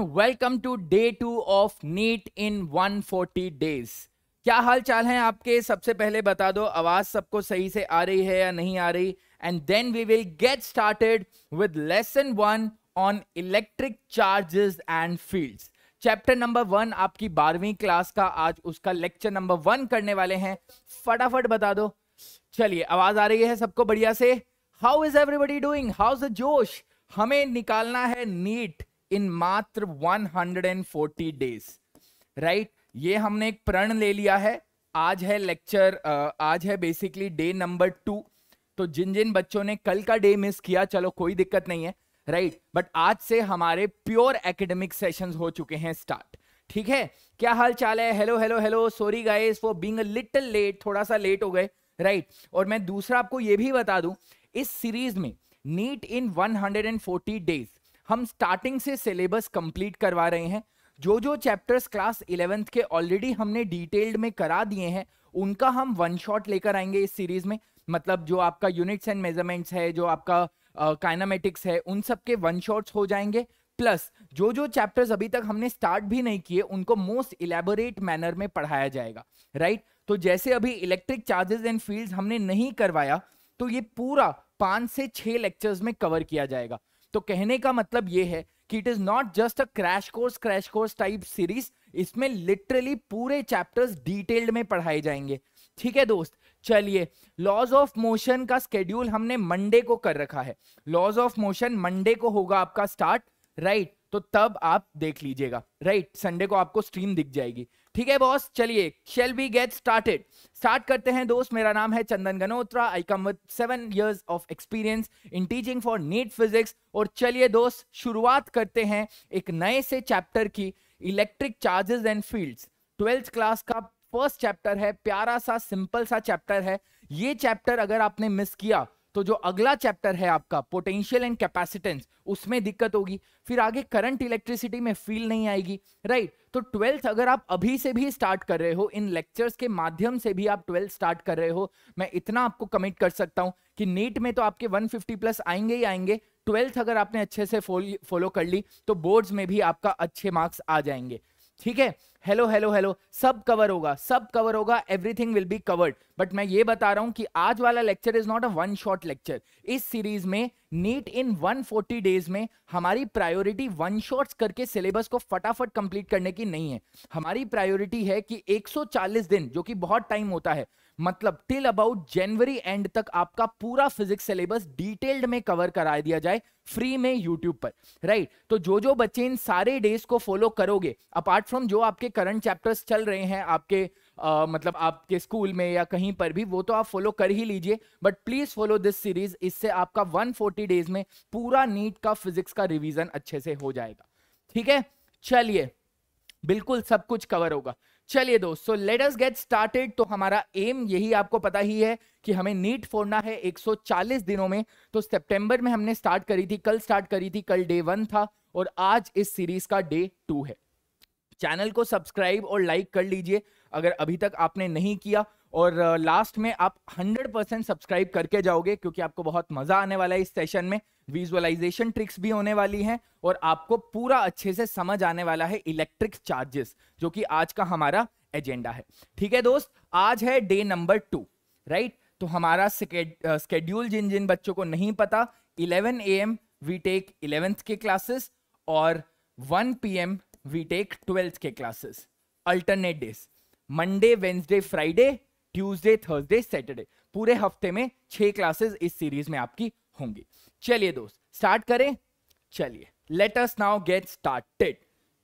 Welcome to day two of NEET in 140 days क्या हाल चाल है आपके सबसे पहले बता दो आवाज सबको सही से आ रही है या नहीं आ रही and then we will get started with lesson one on electric charges and fields chapter number one आपकी बारहवीं क्लास का आज उसका लेक्चर नंबर वन करने वाले हैं फटाफट बता दो चलिए आवाज आ रही है सबको बढ़िया से how is everybody doing how is जोश हमें निकालना है नीट इन मात्र 140 डेज राइट ये हमने एक प्रण ले लिया है आज है लेक्चर आज है बेसिकली डे नंबर टू तो जिन जिन बच्चों ने कल का डे मिस किया चलो कोई दिक्कत नहीं है राइट right. बट आज से हमारे प्योर एकेडमिक सेशन हो चुके हैं स्टार्ट ठीक है क्या हाल चाल है hello hello hello sorry guys for being a little late थोड़ा सा लेट हो गए राइट right. और मैं दूसरा आपको ये भी बता दूं इस सीरीज में नीट इन 140 डेज हम स्टार्टिंग से सिलेबस कंप्लीट करवा रहे हैं जो जो चैप्टर्स क्लास इलेवेंथ के ऑलरेडी हमने डिटेल्ड में करा दिए हैं उनका हम वन शॉट लेकर आएंगे इस सीरीज में मतलब जो आपका यूनिट्स एंड मेजरमेंट्स है जो आपका काइनामेटिक्स uh, है उन सब के वन शॉट्स हो जाएंगे प्लस जो जो चैप्टर्स अभी तक हमने स्टार्ट भी नहीं किए उनको मोस्ट इलेबोरेट मैनर में पढ़ाया जाएगा राइट right? तो जैसे अभी इलेक्ट्रिक चार्जेस एंड फील्ड्स हमने नहीं करवाया तो ये पूरा पांच से छह लेक्चर्स में कवर किया जाएगा तो कहने का मतलब ये है कि it is not just a crash course crash course type series इसमें लिटरली पूरे चैप्टर्स डिटेल्ड में पढ़ाए जाएंगे ठीक है दोस्त चलिए लॉज ऑफ मोशन का स्केड्यूल हमने मंडे को कर रखा है लॉज ऑफ मोशन मंडे को होगा आपका स्टार्ट राइट right? तो तब आप देख लीजिएगा राइट right? संडे को आपको स्ट्रीम दिख जाएगी ठीक है बॉस चलिए shall we get started start करते हैं दोस्त मेरा नाम है Chandan Ganotra I come with seven years of experience in teaching for NEET physics और चलिए दोस्त शुरुआत करते हैं एक नए से चैप्टर की electric charges and fields twelfth class का फर्स्ट चैप्टर है प्यारा सा सिंपल सा चैप्टर है ये चैप्टर अगर आपने मिस किया तो जो अगला चैप्टर है आपका पोटेंशियल एंड कैपेसिटेंस उसमें दिक्कत होगी फिर आगे करंट इलेक्ट्रिसिटी में फील नहीं आएगी राइट तो ट्वेल्थ अगर आप अभी से भी स्टार्ट कर रहे हो इन लेक्चर्स के माध्यम से भी आप ट्वेल्थ स्टार्ट कर रहे हो मैं इतना आपको कमिट कर सकता हूं कि नीट में तो आपके 150 प्लस आएंगे ही आएंगे ट्वेल्थ अगर आपने अच्छे से फॉलो कर ली तो बोर्ड्स में भी आपका अच्छे मार्क्स आ जाएंगे ठीक है हेलो हेलो हेलो सब कवर होगा सब कवर होगा everything will be covered but मैं ये बता रहा हूं कि आज वाला lecture is not a one shot lecture इस सीरीज में नीट इन 140 डेज में हमारी प्रायोरिटी वन शॉट्स करके सिलेबस को फटाफट कंप्लीट करने की नहीं है हमारी प्रायोरिटी है कि 140 दिन जो कि बहुत टाइम होता है मतलब टिल अबाउट जनवरी एंड तक आपका पूरा फिजिक्स सिलेबस डिटेल्ड में कवर करा दिया जाए फ्री में यूट्यूब पर राइट right? तो जो जो बच्चे इन सारे डेज को फॉलो करोगे अपार्ट फ्रॉम जो आपके करंट चैप्टर्स चल रहे हैं आपके आ, मतलब आपके स्कूल में या कहीं पर भी वो तो आप फॉलो कर ही लीजिए but please follow this series इससे आपका वन डेज में पूरा नीट का फिजिक्स का रिविजन अच्छे से हो जाएगा ठीक है चलिए बिल्कुल सब कुछ कवर होगा चलिए दोस्तों लेटस गेट स्टार्टेड तो हमारा एम यही आपको पता ही है कि हमें नीट फोड़ना है 140 दिनों में तो सितंबर में हमने स्टार्ट करी थी कल स्टार्ट करी थी कल डे वन था और आज इस सीरीज का डे टू है चैनल को सब्सक्राइब और लाइक कर लीजिए अगर अभी तक आपने नहीं किया और लास्ट uh, में आप 100% सब्सक्राइब करके जाओगे क्योंकि आपको बहुत मजा आने वाला है इस सेशन में विजुअलाइजेशन ट्रिक्स भी होने वाली हैं और आपको पूरा अच्छे से समझ आने वाला है इलेक्ट्रिक चार्जेस जो कि आज का हमारा एजेंडा है ठीक है दोस्त आज है डे नंबर टू राइट तो हमारा स्केड्यूल जिन जिन बच्चों को नहीं पता 11 A M V tech eleventh के क्लासेस और 1 P M V tech twelfth के classes alternate days Monday Wednesday Friday Tuesday Thursday Saturday पूरे हफ्ते में छह क्लासेस इस सीरीज में आपकी होंगी चलिए दोस्त स्टार्ट करें चलिए let us now get started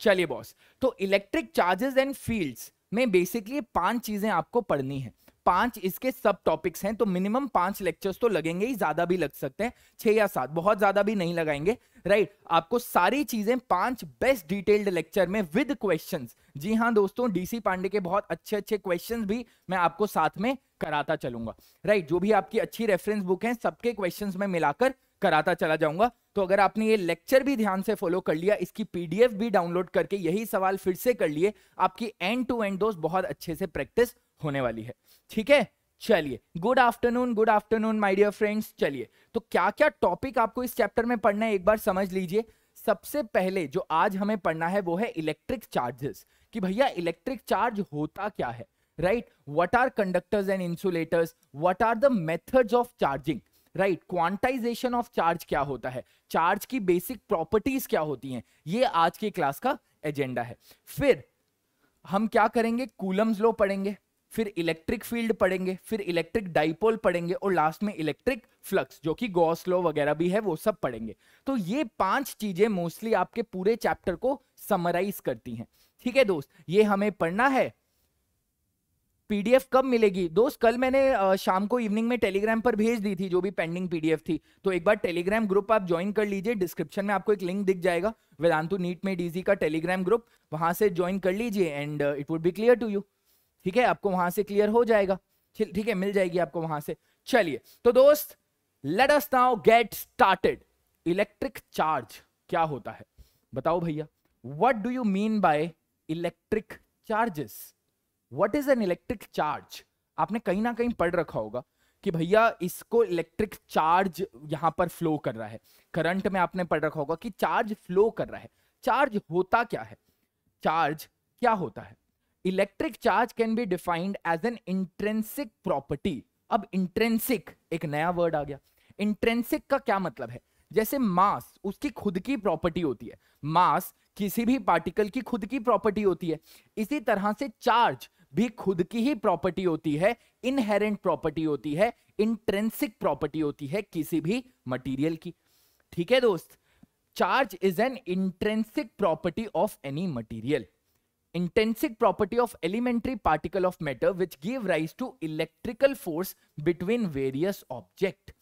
चलिए बॉस तो इलेक्ट्रिक चार्जेस एंड फील्ड्स में बेसिकली पांच चीजें आपको पढ़नी है पांच इसके सब टॉपिक्स हैं तो मिनिमम पांच लेक्चर्स तो लगेंगे ही ज्यादा भी लग सकते हैं छह या सात बहुत ज्यादा भी नहीं लगाएंगे राइट आपको सारी चीजें पांच बेस्ट डिटेल्ड लेक्चर में विद क्वेश्चंस जी हाँ दोस्तों डीसी पांडे के बहुत अच्छे अच्छे क्वेश्चंस भी मैं आपको साथ में कराता चलूंगा राइट जो भी आपकी अच्छी रेफरेंस बुक है सबके क्वेश्चन में मिलाकर कराता चला जाऊंगा तो अगर आपने ये लेक्चर भी ध्यान से फॉलो कर लिया इसकी पीडीएफ भी डाउनलोड करके यही सवाल फिर से कर लिए आपकी एंड टू एंड दोस्त बहुत अच्छे से प्रैक्टिस होने वाली है ठीक है चलिए good afternoon good afternoon my dear friends चलिए तो क्या क्या टॉपिक आपको इस चैप्टर में पढ़ना है एक बार समझ लीजिए सबसे पहले जो आज हमें पढ़ना है वो है इलेक्ट्रिक चार्जेस कि भैया इलेक्ट्रिक चार्ज होता क्या है right what are conductors and insulators what are the methods of charging right quantization of charge क्या होता है चार्ज की बेसिक प्रॉपर्टीज क्या होती हैं ये आज की क्लास का एजेंडा है फिर हम क्या करेंगे कूलम्स लो पढ़ेंगे फिर इलेक्ट्रिक फील्ड पढ़ेंगे फिर इलेक्ट्रिक डाइपोल पढ़ेंगे और लास्ट में इलेक्ट्रिक फ्लक्स जो कि गॉस लो वगैरह भी है वो सब पढ़ेंगे तो ये पांच चीजें मोस्टली आपके पूरे चैप्टर को समराइज करती हैं ठीक है दोस्त ये हमें पढ़ना है पीडीएफ कब मिलेगी दोस्त कल मैंने शाम को इवनिंग में टेलीग्राम पर भेज दी थी जो भी पेंडिंग पीडीएफ थी तो एक बार टेलीग्राम ग्रुप आप ज्वाइन कर लीजिए डिस्क्रिप्शन में आपको एक लिंक दिख जाएगा वेदांतु नीट में डीजी का टेलीग्राम ग्रुप वहां से ज्वाइन कर लीजिए and it would be clear to you ठीक है आपको वहां से क्लियर हो जाएगा ठीक है मिल जाएगी आपको वहां से चलिए तो दोस्त let us now get started electric charge क्या होता है बताओ भैया what do you mean by electric charges what is an electric charge आपने कहीं ना कहीं पढ़ रखा होगा कि भैया इसको इलेक्ट्रिक चार्ज यहां पर फ्लो कर रहा है करंट में आपने पढ़ रखा होगा कि चार्ज फ्लो कर रहा है चार्ज होता क्या है चार्ज क्या होता है electric charge can be defined as an intrinsic property अब इंट्रेंसिक एक नया वर्ड आ गया इंट्रेंसिक का क्या मतलब है जैसे मास उसकी खुद की प्रॉपर्टी होती है मास किसी भी पार्टिकल की खुद की प्रॉपर्टी होती है इसी तरह से चार्ज भी खुद की ही प्रॉपर्टी होती है इनहेरेंट प्रॉपर्टी होती है इंट्रेंसिक प्रॉपर्टी होती है किसी भी मटेरियल की ठीक है दोस्त charge is an intrinsic property of any material intrinsic property of elementary particle of matter which give rise to electrical force between various object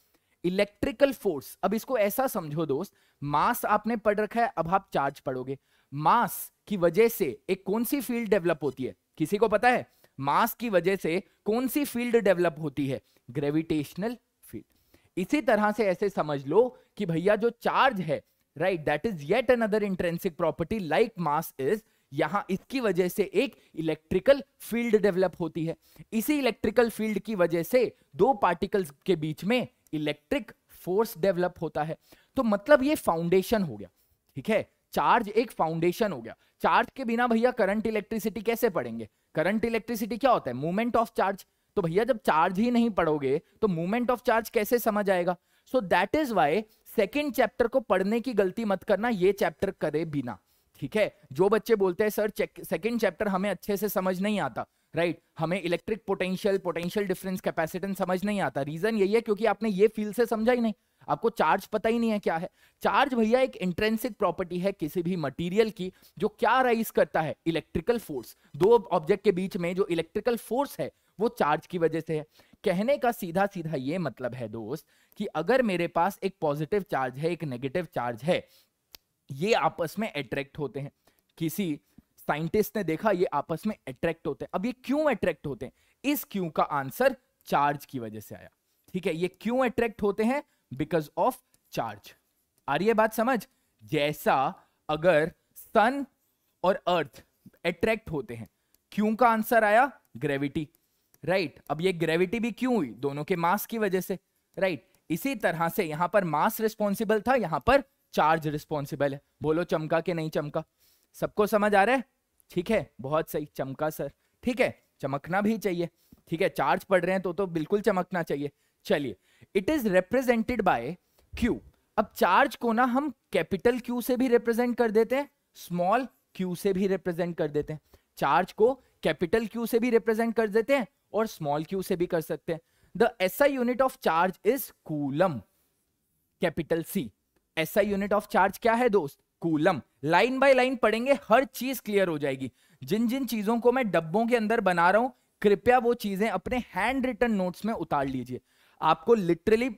electrical force अब इसको ऐसा समझो दोस्त मास आपने पढ़ रखा है अब आप चार्ज पढ़ोगे मास की वजह से एक कौन सी फील्ड डेवलप होती है किसी को पता है मास की वजह से कौन सी फील्ड डेवलप होती है ग्रेविटेशनल फील्ड इसी तरह से ऐसे समझ लो कि भैया जो चार्ज है right that is yet another intrinsic property like mass is यहां इसकी वजह से एक इलेक्ट्रिकल फील्ड डेवलप होती है इसी इलेक्ट्रिकल फील्ड की वजह से दो पार्टिकल्स के बीच में इलेक्ट्रिक फोर्स डेवलप होता है तो मतलब ये फाउंडेशन हो गया ठीक है चार्ज एक फाउंडेशन हो गया चार्ज के बिना भैया करंट इलेक्ट्रिसिटी कैसे पढ़ेंगे करंट इलेक्ट्रिसिटी क्या होता है मूवमेंट ऑफ चार्ज तो भैया जब चार्ज ही नहीं पढ़ोगे तो मूवमेंट ऑफ चार्ज कैसे समझ आएगा so that is why second chapter को पढ़ने की गलती मत करना ये चैप्टर करे बिना ठीक है जो बच्चे बोलते हैं सर सेकेंड चैप्टर हमें अच्छे से समझ नहीं आता राइट right? हमें electric potential potential difference capacitance समझ नहीं आता रीजन यही है क्योंकि आपने ये फील से समझा ही नहीं आपको चार्ज पता ही नहीं है क्या है चार्ज भैया एक इंट्रेंसिक प्रॉपर्टी है किसी भी मटेरियल की जो क्या राइज करता है इलेक्ट्रिकल फोर्स दो ऑब्जेक्ट के बीच में जो इलेक्ट्रिकल फोर्स है वो चार्ज की वजह से है कहने का सीधा सीधा ये मतलब है दोस्त कि अगर मेरे पास एक पॉजिटिव चार्ज है एक नेगेटिव चार्ज है ये आपस में अट्रैक्ट होते हैं किसी साइंटिस्ट ने देखा ये आपस में अट्रैक्ट होते हैं अब ये क्यों अट्रैक्ट होते हैं इस क्यों का आंसर चार्ज की वजह से आया ठीक है ये क्यों अट्रैक्ट होते हैं बिकॉज ऑफ चार्ज आ रही है बात समझ जैसा अगर सन और अर्थ अट्रैक्ट होते हैं क्यों का आंसर आया ग्रेविटी राइट right. अब ये ग्रेविटी भी क्यों हुई दोनों के मास की वजह से राइट right. इसी तरह से यहां पर मास रिस्पॉन्सिबल था यहां पर चार्ज रिस्पॉन्सिबल है बोलो चमका के नहीं चमका सबको समझ आ रहा है ठीक है बहुत सही चमका सर ठीक है चमकना भी चाहिए ठीक है चार्ज पढ़ रहे हैं तो तो बिल्कुल चमकना चाहिए चलिए it is represented by Q अब चार्ज को ना हम कैपिटल क्यू से भी रिप्रेजेंट कर देते हैं स्मॉल क्यू से भी रिप्रेजेंट कर देते हैं चार्ज को कैपिटल क्यू से भी रिप्रेजेंट कर देते हैं और स्मॉल क्यू से भी कर सकते हैं the S I unit of charge is coulomb capital C S I unit of charge क्या है दोस्त कूलम लाइन बाय लाइन पढ़ेंगे हर चीज क्लियर हो जाएगी जिन जिन चीजों को मैं डब्बों के अंदर बना रहा हूं कृपया वो चीजें अपने हैंड रिटन नोट्स में उतार लीजिए आपको लिटरली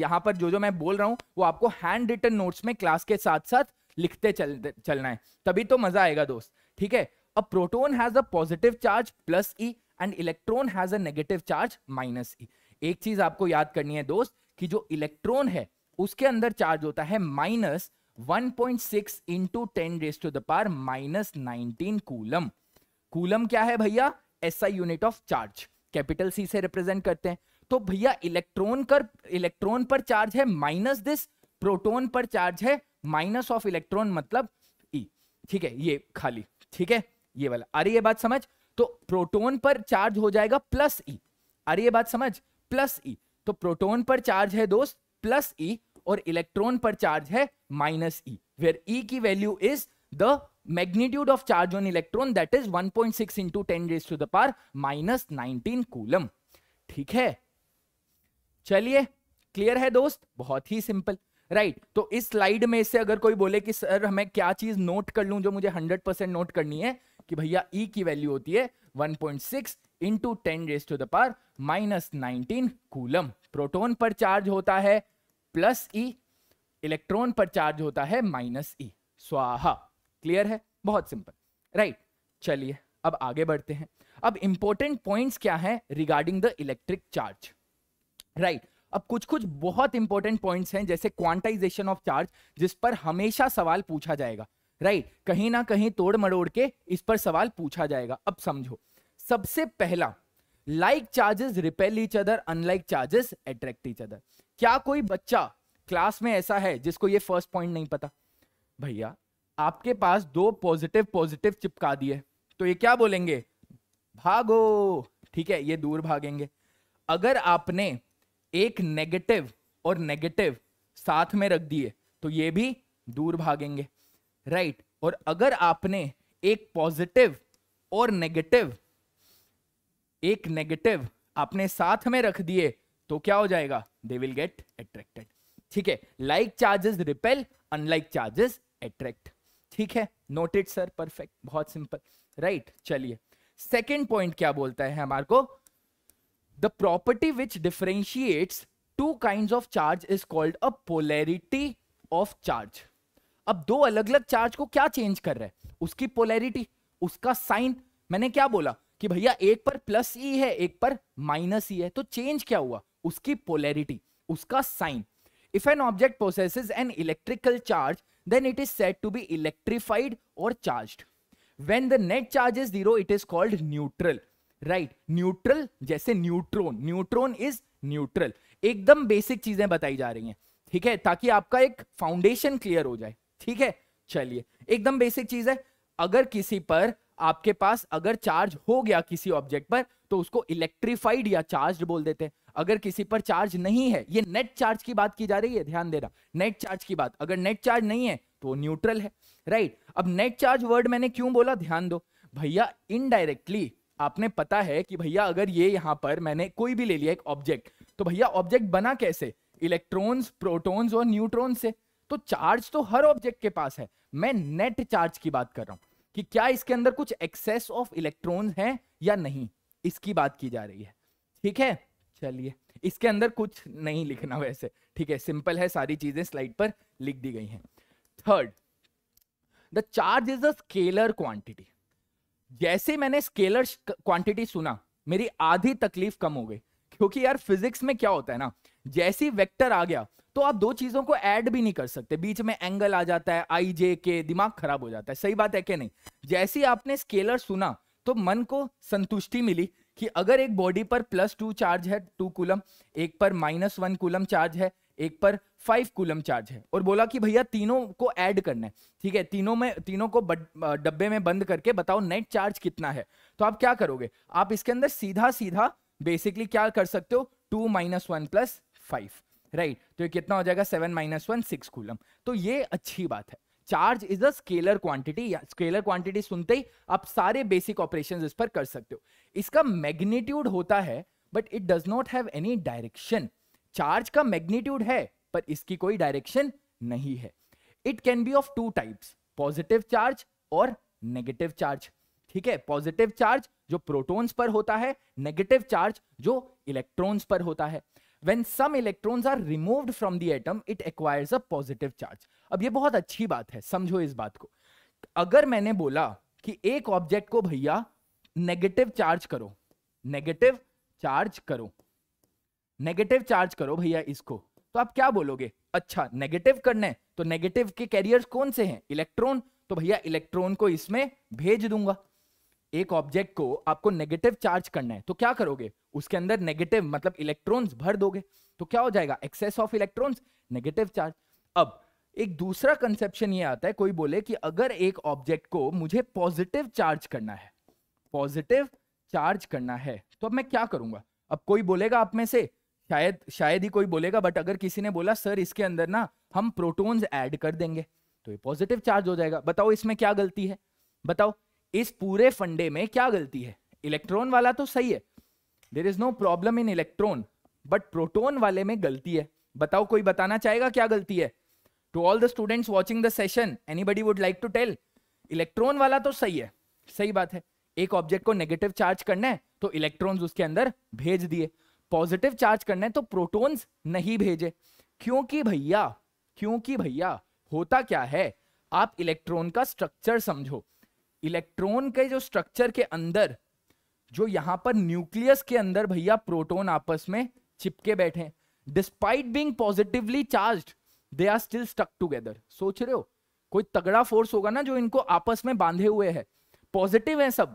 यहां पर जो जो मैं बोल रहा हूं वो आपको हैंड रिटन नोट्स में क्लास के साथ साथ लिखते चल चलना है तभी तो मजा आएगा दोस्त ठीक है a proton has a positive charge plus e and electron has a negative charge minus e एक चीज आपको याद करनी है दोस्त कि जो इलेक्ट्रॉन है उसके अंदर चार्ज होता है minus 1.6 into ten raise to the power minus nineteen coulomb coulomb क्या है भैया ऐसा unit of charge capital C से रिप्रेजेंट करते हैं तो भैया इलेक्ट्रॉन कर इलेक्ट्रॉन पर चार्ज है माइनस दिस प्रोटोन पर चार्ज है माइनस ऑफ इलेक्ट्रॉन मतलब ई e. ठीक है ये खाली ठीक है ये वाला अरे ये बात समझ तो प्रोटोन पर चार्ज हो जाएगा प्लस ई अरे ये बात समझ प्लस ई e. तो प्रोटोन पर चार्ज है दोस्त प्लस ई e. और इलेक्ट्रॉन पर चार्ज है माइनस ई वेर ई की value is the magnitude of charge on electron that is 1.6 point six into ten raise to दार माइनस नाइनटीन कूलम ठीक है चलिए क्लियर है दोस्त बहुत ही सिंपल राइट right, तो इस स्लाइड में से अगर कोई बोले कि सर हमें क्या चीज नोट कर लूं जो मुझे 100 परसेंट नोट करनी है कि भैया ई e की वैल्यू होती है 1.6 point six into ten raise to the power minus nineteen coulomb proton पर चार्ज होता है प्लस ई इलेक्ट्रॉन पर चार्ज होता है माइनस ई स्वाहा क्लियर है बहुत सिंपल राइट चलिए अब आगे बढ़ते हैं अब इंपॉर्टेंट पॉइंट्स क्या है regarding the electric charge right अब कुछ कुछ बहुत इंपॉर्टेंट पॉइंट्स हैं जैसे क्वांटाइजेशन ऑफ चार्ज जिस पर हमेशा सवाल पूछा जाएगा राइट right. कहीं ना कहीं तोड़ मरोड़ के इस पर सवाल पूछा जाएगा अब समझो सबसे पहला like charges repel each other unlike charges attract each other क्या कोई बच्चा क्लास में ऐसा है जिसको ये फर्स्ट पॉइंट नहीं पता भैया आपके पास दो पॉजिटिव पॉजिटिव चिपका दिए तो ये क्या बोलेंगे भागो ठीक है ये दूर भागेंगे अगर आपने एक नेगेटिव और नेगेटिव साथ में रख दिए तो ये भी दूर भागेंगे राइट right. और अगर आपने एक पॉजिटिव और नेगेटिव एक नेगेटिव आपने साथ में रख दिए तो क्या हो जाएगा दे विल गेट अट्रैक्टेड ठीक है like charges repel unlike charges attract ठीक है नोटेड सर परफेक्ट बहुत सिंपल राइट चलिए सेकेंड पॉइंट क्या बोलता है हमारे को the property which differentiates two kind of charge is called a polarity of charge अब दो अलग अलग चार्ज को क्या चेंज कर रहा है उसकी पोलैरिटी उसका साइन मैंने क्या बोला कि भैया एक पर प्लस ई e है एक पर माइनस ई e है तो चेंज क्या हुआ उसकी पोलैरिटी उसका sign if an object possesses an electrical charge then it is said to be electrified और charged when the net charge is zero it is called neutral right neutral जैसे neutron neutron is neutral एकदम basic चीजें बताई जा रही हैं ठीक है ताकि आपका एक फाउंडेशन क्लियर हो जाए ठीक है चलिए एकदम बेसिक चीज है अगर किसी पर आपके पास अगर चार्ज हो गया किसी ऑब्जेक्ट पर तो उसको इलेक्ट्रिफाइड या चार्ज बोल देते हैं अगर किसी पर चार्ज नहीं है ये नेट चार्ज की बात की जा रही है ध्यान देना नेट चार्ज की बात अगर नेट चार्ज नहीं है तो न्यूट्रल है राइट अब नेट चार्ज वर्ड मैंने क्यों बोला ध्यान दो भैया इनडायरेक्टली आपने पता है कि भैया अगर ये यहाँ पर मैंने कोई भी ले लिया एक ऑब्जेक्ट तो भैया ऑब्जेक्ट बना कैसे इलेक्ट्रॉन्स प्रोटॉन्स और न्यूट्रॉन्स से तो चार्ज तो हर ऑब्जेक्ट के पास है मैं नेट चार्ज की बात कर रहा हूँ कि क्या इसके अंदर कुछ एक्सेस ऑफ इलेक्ट्रॉन्स हैं या नहीं इसकी बात की जा रही है ठीक है चलिए इसके अंदर कुछ नहीं लिखना वैसे ठीक है सिंपल है सारी चीजें स्लाइड पर लिख दी गई हैं third the charge is a scalar quantity जैसे मैंने स्केलर क्वांटिटी सुना मेरी आधी तकलीफ कम हो गई क्योंकि यार फिजिक्स में क्या होता है ना जैसी वेक्टर आ गया तो आप दो चीजों को ऐड भी नहीं कर सकते बीच में एंगल आ जाता है आई जे के दिमाग खराब हो जाता है सही बात है कि नहीं जैसी आपने स्केलर सुना तो मन को संतुष्टि मिली कि अगर एक बॉडी पर प्लस टू चार्ज है टू कुलम एक पर माइनस वन कुलम चार्ज है एक पर फाइव कुलम चार्ज है और बोला कि भैया तीनों को ऐड करना है ठीक है तीनों में तीनों को डब्बे में बंद करके बताओ नेट चार्ज कितना है तो आप क्या करोगे आप इसके अंदर सीधा सीधा बेसिकली क्या कर सकते हो two minus one plus five right तो ये कितना हो जाएगा seven minus one six coulomb तो ये अच्छी बात है charge is a scalar quantity scalar quantity सुनते ही आप सारे बेसिक ऑपरेशंस इस पर कर सकते हो इसका मैग्नीट्यूड होता है but it does not have any direction charge का मैग्नीट्यूड है पर इसकी कोई डायरेक्शन नहीं है it can be of two types positive charge और नेगेटिव चार्ज ठीक है पॉजिटिव चार्ज जो प्रोटॉन्स पर होता है नेगेटिव चार्ज जो इलेक्ट्रॉन्स पर होता है when some electrons are removed from the atom it acquires a positive charge अब ये बहुत अच्छी बात है समझो इस बात को अगर मैंने बोला कि एक ऑब्जेक्ट को भैया नेगेटिव चार्ज करो नेगेटिव चार्ज करो नेगेटिव चार्ज करो भैया इसको तो आप क्या बोलोगे अच्छा नेगेटिव करना है तो नेगेटिव के कैरियर्स कौन से हैं इलेक्ट्रॉन तो भैया इलेक्ट्रॉन को इसमें भेज दूंगा एक ऑब्जेक्ट को आपको नेगेटिव चार्ज करना है तो क्या करोगे उसके अंदर नेगेटिव मतलब इलेक्ट्रॉन्स भर दोगे तो क्या हो जाएगा excess of electrons negative charge अब एक दूसरा कंसेप्शन ये आता है कोई बोले कि अगर एक ऑब्जेक्ट को मुझे पॉजिटिव चार्ज करना है पॉजिटिव चार्ज करना है तो अब मैं क्या करूंगा अब कोई बोलेगा आप में से शायद शायद ही कोई बोलेगा बट अगर किसी ने बोला सर इसके अंदर ना हम प्रोटोन ऐड कर देंगे तो ये पॉजिटिव चार्ज हो जाएगा बताओ इसमें क्या गलती है बताओ इस पूरे फंडे में क्या गलती है इलेक्ट्रॉन वाला तो सही है there is no problem in electron but proton वाले में गलती है बताओ कोई बताना चाहेगा क्या गलती है to all the students watching the session anybody would like to tell electron वाला तो सही है सही बात है एक ऑब्जेक्ट को नेगेटिव चार्ज करना है तो इलेक्ट्रॉन्स उसके अंदर भेज दिए पॉजिटिव चार्ज करना है तो प्रोटॉन्स नहीं भेजे क्योंकि भैया क्योंकि भैया होता क्या है आप इलेक्ट्रॉन का स्ट्रक्चर समझो इलेक्ट्रॉन के जो स्ट्रक्चर के अंदर जो यहां पर न्यूक्लियस के अंदर भैया प्रोटोन आपस में चिपके बैठे despite being positively charged they are still stuck together सोच रहे हो कोई तगड़ा फोर्स होगा ना जो इनको आपस में बांधे हुए है पॉजिटिव है सब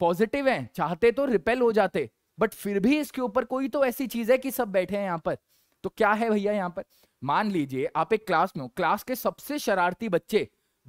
पॉजिटिव हैं चाहते तो रिपेल हो जाते बट फिर भी इसके ऊपर कोई तो ऐसी चीज है कि सब बैठे हैं यहाँ पर तो क्या है भैया यहाँ पर मान लीजिए आप एक क्लास में हो क्लास के सबसे शरारती बच्चे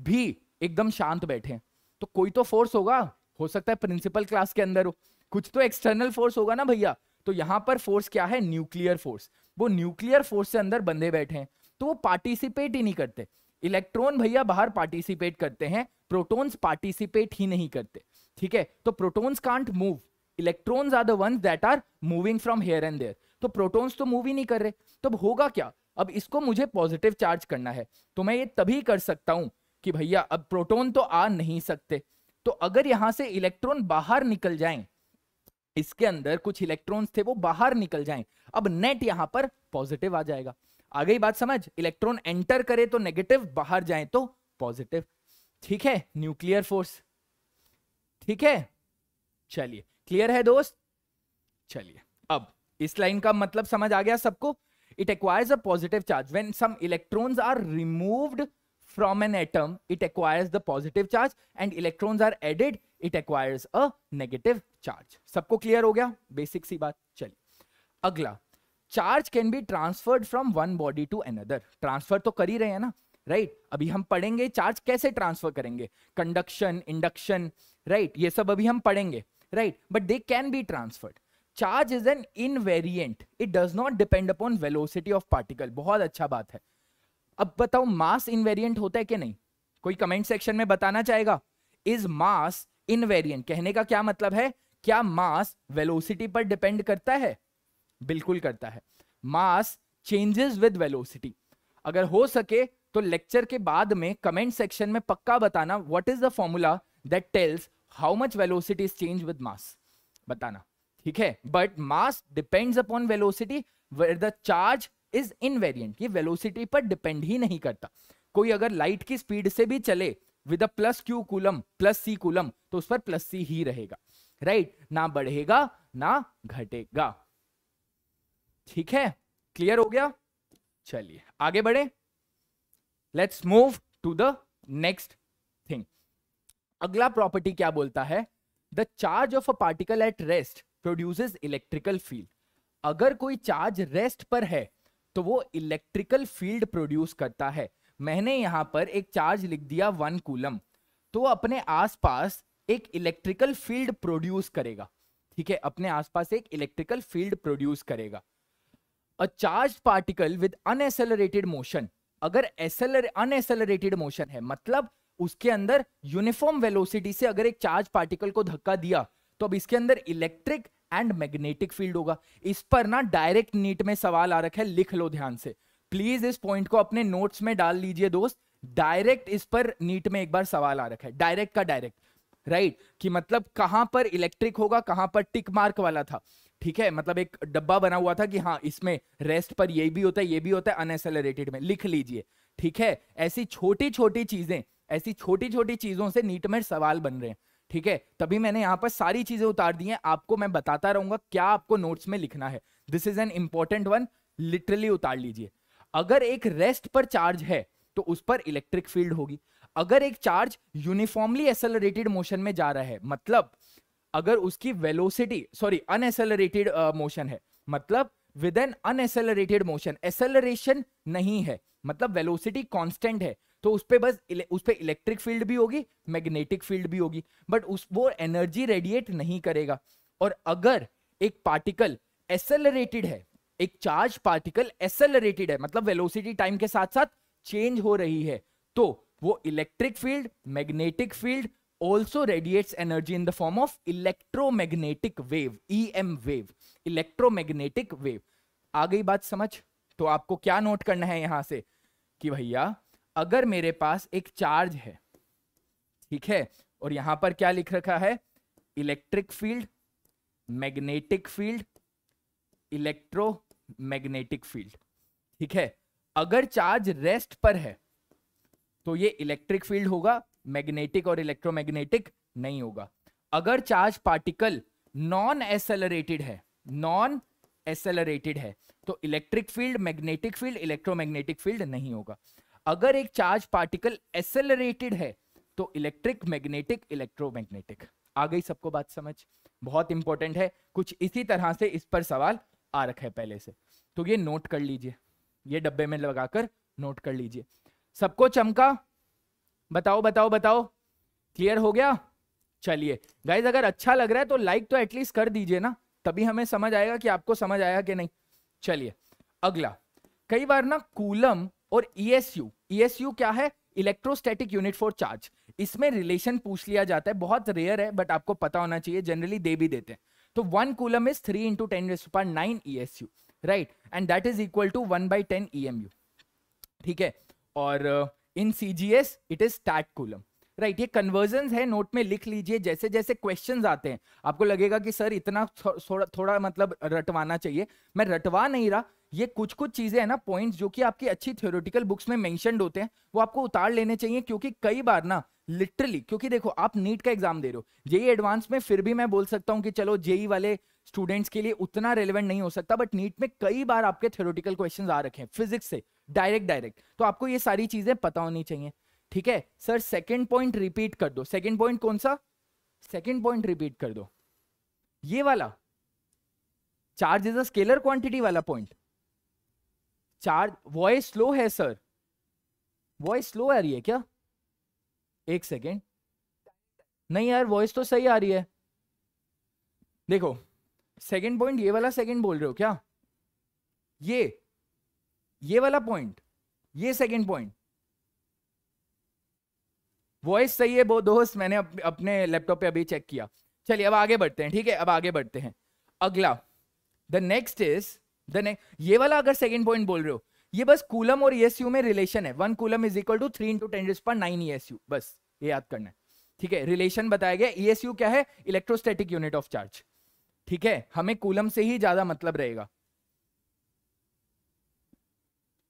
भी एकदम शांत बैठे हैं तो कोई तो फोर्स होगा हो सकता है प्रिंसिपल क्लास के अंदर हो कुछ तो एक्सटर्नल फोर्स होगा ना भैया तो यहाँ पर फोर्स क्या है न्यूक्लियर फोर्स वो न्यूक्लियर फोर्स से अंदर बंधे बैठे हैं तो वो पार्टिसिपेट ही नहीं करते इलेक्ट्रॉन भैया बाहर पार्टिसिपेट करते हैं प्रोटॉन्स पार्टिसिपेट ही नहीं करते ठीक है तो protons can't move electrons are the ones that are moving from here and there तो प्रोटोन्स तो मूव ही नहीं कर रहे तो अब होगा क्या अब इसको मुझे पॉजिटिव चार्ज करना है तो मैं ये तभी कर सकता हूं कि भैया अब प्रोटोन तो आ नहीं सकते तो अगर यहां से इलेक्ट्रॉन बाहर निकल जाएं इसके अंदर कुछ इलेक्ट्रॉन्स थे वो बाहर निकल जाएं अब नेट यहां पर पॉजिटिव आ जाएगा आ गई बात समझ इलेक्ट्रॉन एंटर करे तो नेगेटिव बाहर जाए तो पॉजिटिव ठीक है न्यूक्लियर फोर्स ठीक है चलिए क्लियर है दोस्त चलिए अब इस लाइन का मतलब समझ आ गया सबको it acquires a positive charge when some electrons are removed from an atom it acquires the positive charge and electron are added it acquires a negative charge सबको क्लियर हो गया बेसिक सी बात चलिए अगला charge can be transferred from one body to another transfer तो कर ही रहे हैं ना राइट right? अभी हम पढ़ेंगे चार्ज कैसे ट्रांसफर करेंगे कंडक्शन इंडक्शन राइट ये सब अभी हम पढ़ेंगे right but they can be transferred charge is an invariant it does not depend upon velocity of particle बहुत अच्छा बात है अब बताओ मास इनवेरिएंट होता है कि नहीं कोई कमेंट सेक्शन में बताना चाहेगा इज मास इनवेरिएंट कहने का क्या मतलब है क्या मास वेलोसिटी पर डिपेंड करता है बिल्कुल करता है मास चेंजेस विद वेलोसिटी अगर हो सके तो लेक्चर के बाद में कमेंट सेक्शन में पक्का बताना what is the formula that tells how much velocity is change with mass बताना ठीक है but mass depends upon velocity where the charge is invariant ये वेलोसिटी पर डिपेंड ही नहीं करता कोई अगर लाइट की स्पीड से भी चले with plus q coulomb plus c coulomb तो उस पर प्लस सी ही रहेगा राइट right? ना बढ़ेगा ना घटेगा ठीक है क्लियर हो गया चलिए आगे बढ़े let's move to the next thing अगला प्रॉपर्टी क्या बोलता है the charge of a particle at rest produces electrical field अगर कोई चार्ज रेस्ट पर है तो वो इलेक्ट्रिकल फील्ड प्रोड्यूस करता है मैंने यहाँ पर एक चार्ज लिख दिया वन कूलम तो अपने आसपास एक इलेक्ट्रिकल फील्ड प्रोड्यूस करेगा ठीक है अपने आसपास एक इलेक्ट्रिकल फील्ड प्रोड्यूस करेगा a charge particle with unaccelerated motion अगर एसेलर अनएसेलरेटेड मोशन है मतलब उसके अंदर यूनिफॉर्म वेलोसिटी से अगर एक चार्ज पार्टिकल को धक्का दिया तो अब इसके अंदर इलेक्ट्रिक एंड मैग्नेटिक फील्ड होगा इस पर ना डायरेक्ट नीट में सवाल आ रखा है लिख लो ध्यान से प्लीज इस पॉइंट को अपने नोट्स में डाल लीजिए दोस्त डायरेक्ट इस पर नीट में एक बार सवाल आ रखा है डायरेक्ट का डायरेक्ट राइट right? कि मतलब कहां पर इलेक्ट्रिक होगा कहां पर टिक मार्क वाला था ठीक है मतलब एक डब्बा बना हुआ था कि हाँ इसमें रेस्ट पर ये भी होता है ये भी होता है अनएसेलरेटेड में लिख लीजिए ठीक है ऐसी छोटी छोटी चीजें ऐसी छोटी छोटी चीजों से नीट में सवाल बन रहे हैं ठीक है तभी मैंने यहाँ पर सारी चीजें उतार दी हैं आपको मैं बताता रहूंगा क्या आपको नोट्स में लिखना है this is an important one literally उतार लीजिए अगर एक रेस्ट पर चार्ज है तो उस पर इलेक्ट्रिक फील्ड होगी अगर एक चार्ज यूनिफॉर्मली एसेलरेटेड मोशन में जा रहा है मतलब अगर उसकी वेलोसिटी सॉरी अनएसेलरेटेड मोशन है मतलब with an unaccelerated motion acceleration नहीं है मतलब वेलोसिटी कांस्टेंट है तो उस पर बस उस पर इलेक्ट्रिक फील्ड भी होगी मैग्नेटिक फील्ड भी होगी बट उस वो एनर्जी रेडिएट नहीं करेगा और अगर एक पार्टिकल एसेलरेटेड है एक चार्ज पार्टिकल एसेलरेटेड है मतलब वेलोसिटी टाइम के साथ साथ चेंज हो रही है तो वो electric field magnetic field also radiates energy in the form of electromagnetic wave em wave electromagnetic wave आ गई बात समझ तो आपको क्या नोट करना है यहां से कि भैया अगर मेरे पास एक चार्ज है ठीक है और यहां पर क्या लिख रखा है electric field magnetic field electromagnetic field ठीक है अगर चार्ज रेस्ट पर है तो ये इलेक्ट्रिक फील्ड होगा मैग्नेटिक और इलेक्ट्रोमैग्नेटिक नहीं होगा अगर चार्ज पार्टिकल नॉन एसेलरेटेड है नॉन एसेलरेटेड है तो electric field magnetic field electromagnetic field नहीं होगा अगर एक चार्ज पार्टिकल एसेलरेटेड है तो इलेक्ट्रिक मैग्नेटिक इलेक्ट्रोमैग्नेटिक आ गई सबको बात समझ बहुत इंपॉर्टेंट है कुछ इसी तरह से इस पर सवाल आ रखा है पहले से तो ये नोट कर लीजिए ये डब्बे में लगाकर नोट कर लीजिए सबको चमका बताओ बताओ बताओ क्लियर हो गया चलिए गाइज अगर अच्छा लग रहा है तो लाइक तो एटलीस्ट कर दीजिए ना तभी हमें समझ आएगा कि आपको समझ आया कि नहीं चलिए अगला कई बार ना कूलम और ईएसयू e ईएसयू e क्या है इलेक्ट्रोस्टैटिक यूनिट फॉर चार्ज इसमें रिलेशन पूछ लिया जाता है बहुत रेयर है बट आपको पता होना चाहिए जनरली दे भी देते हैं तो one coulomb is three into ten पर nine E S U right and that is equal to one by ten E M U ठीक है और uh, in C G S it is stat coulomb right ये conversion है note में लिख लीजिए जैसे जैसे क्वेश्चन आते हैं आपको लगेगा कि सर इतना थो, थोड़ा मतलब रटवाना चाहिए मैं रटवा नहीं रहा ये कुछ कुछ चीजें है ना पॉइंट्स जो कि आपकी अच्छी थ्योरेटिकल बुक्स में मैंशन होते हैं वो आपको उतार लेने चाहिए क्योंकि कई बार ना लिटरली क्योंकि देखो आप नीट का एग्जाम दे रहे हो जेई एडवांस e में फिर भी मैं बोल सकता हूँ कि चलो जेई e वाले स्टूडेंट्स के लिए उतना रेलिवेंट नहीं हो सकता बट नीट में कई बार आपके थ्योरेटिकल क्वेश्चन आ रखे हैं फिजिक्स से डायरेक्ट डायरेक्ट तो आपको ये सारी चीजें पता होनी चाहिए ठीक है सर सेकेंड पॉइंट रिपीट कर दो सेकेंड पॉइंट कौन सा सेकेंड पॉइंट रिपीट कर दो ये वाला charge is a scalar quantity वाला पॉइंट चार्ज वॉइस स्लो है सर वॉइस स्लो आ रही है क्या एक सेकेंड नहीं यार वॉइस तो सही आ रही है देखो सेकेंड पॉइंट ये वाला सेकेंड बोल रहे हो क्या ये ये वाला पॉइंट ये सेकंड पॉइंट वॉइस सही है वो दोस्त मैंने अप, अपने लैपटॉप पे अभी चेक किया चलिए अब आगे बढ़ते हैं ठीक है अब आगे बढ़ते हैं अगला the next is the next ये वाला अगर सेकंड पॉइंट बोल रहे हो ये बस कूलम और ईएसयू में रिलेशन है one coulomb is equal to three into ten पर नाइन ईएसयू बस ये याद करना है ठीक है रिलेशन बताया गया ईएसयू क्या है इलेक्ट्रोस्टैटिक यूनिट ऑफ चार्ज ठीक है हमें कूलम से ही ज्यादा मतलब रहेगा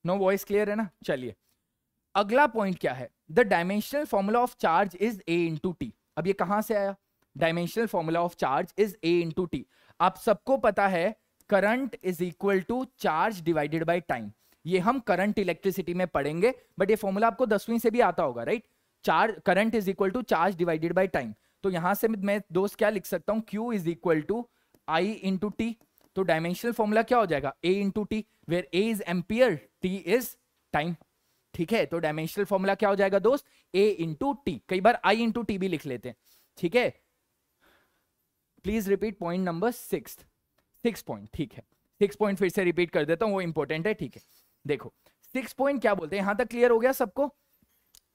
नो वॉइस क्लियर है ना चलिए अगला पॉइंट क्या है the dimensional formula of charge is A into T अब ये कहां से आया dimensional formula of charge is A into T आप सबको पता है current is equal to charge divided by time ये हम करंट इलेक्ट्रिसिटी में पढ़ेंगे बट ये फॉर्मूला आपको दसवीं से भी आता होगा right charge current is equal to charge divided by time तो यहां से मैं दोस्त क्या लिख सकता हूँ q is equal to I into T तो डायमेंशनल फॉर्मूला क्या हो जाएगा A into T where A is ampere T is time ठीक है तो डायमेंशनल फॉर्मूला क्या हो जाएगा दोस्त ए इंटू टी कई बार आई इंटू टी भी लिख लेते हैं ठीक है please repeat point number six six point ठीक है सिक्स पॉइंट फिर से रिपीट कर देता हूँ वो इंपॉर्टेंट है ठीक है देखो सिक्स पॉइंट क्या बोलते हैं यहां तक क्लियर हो गया सबको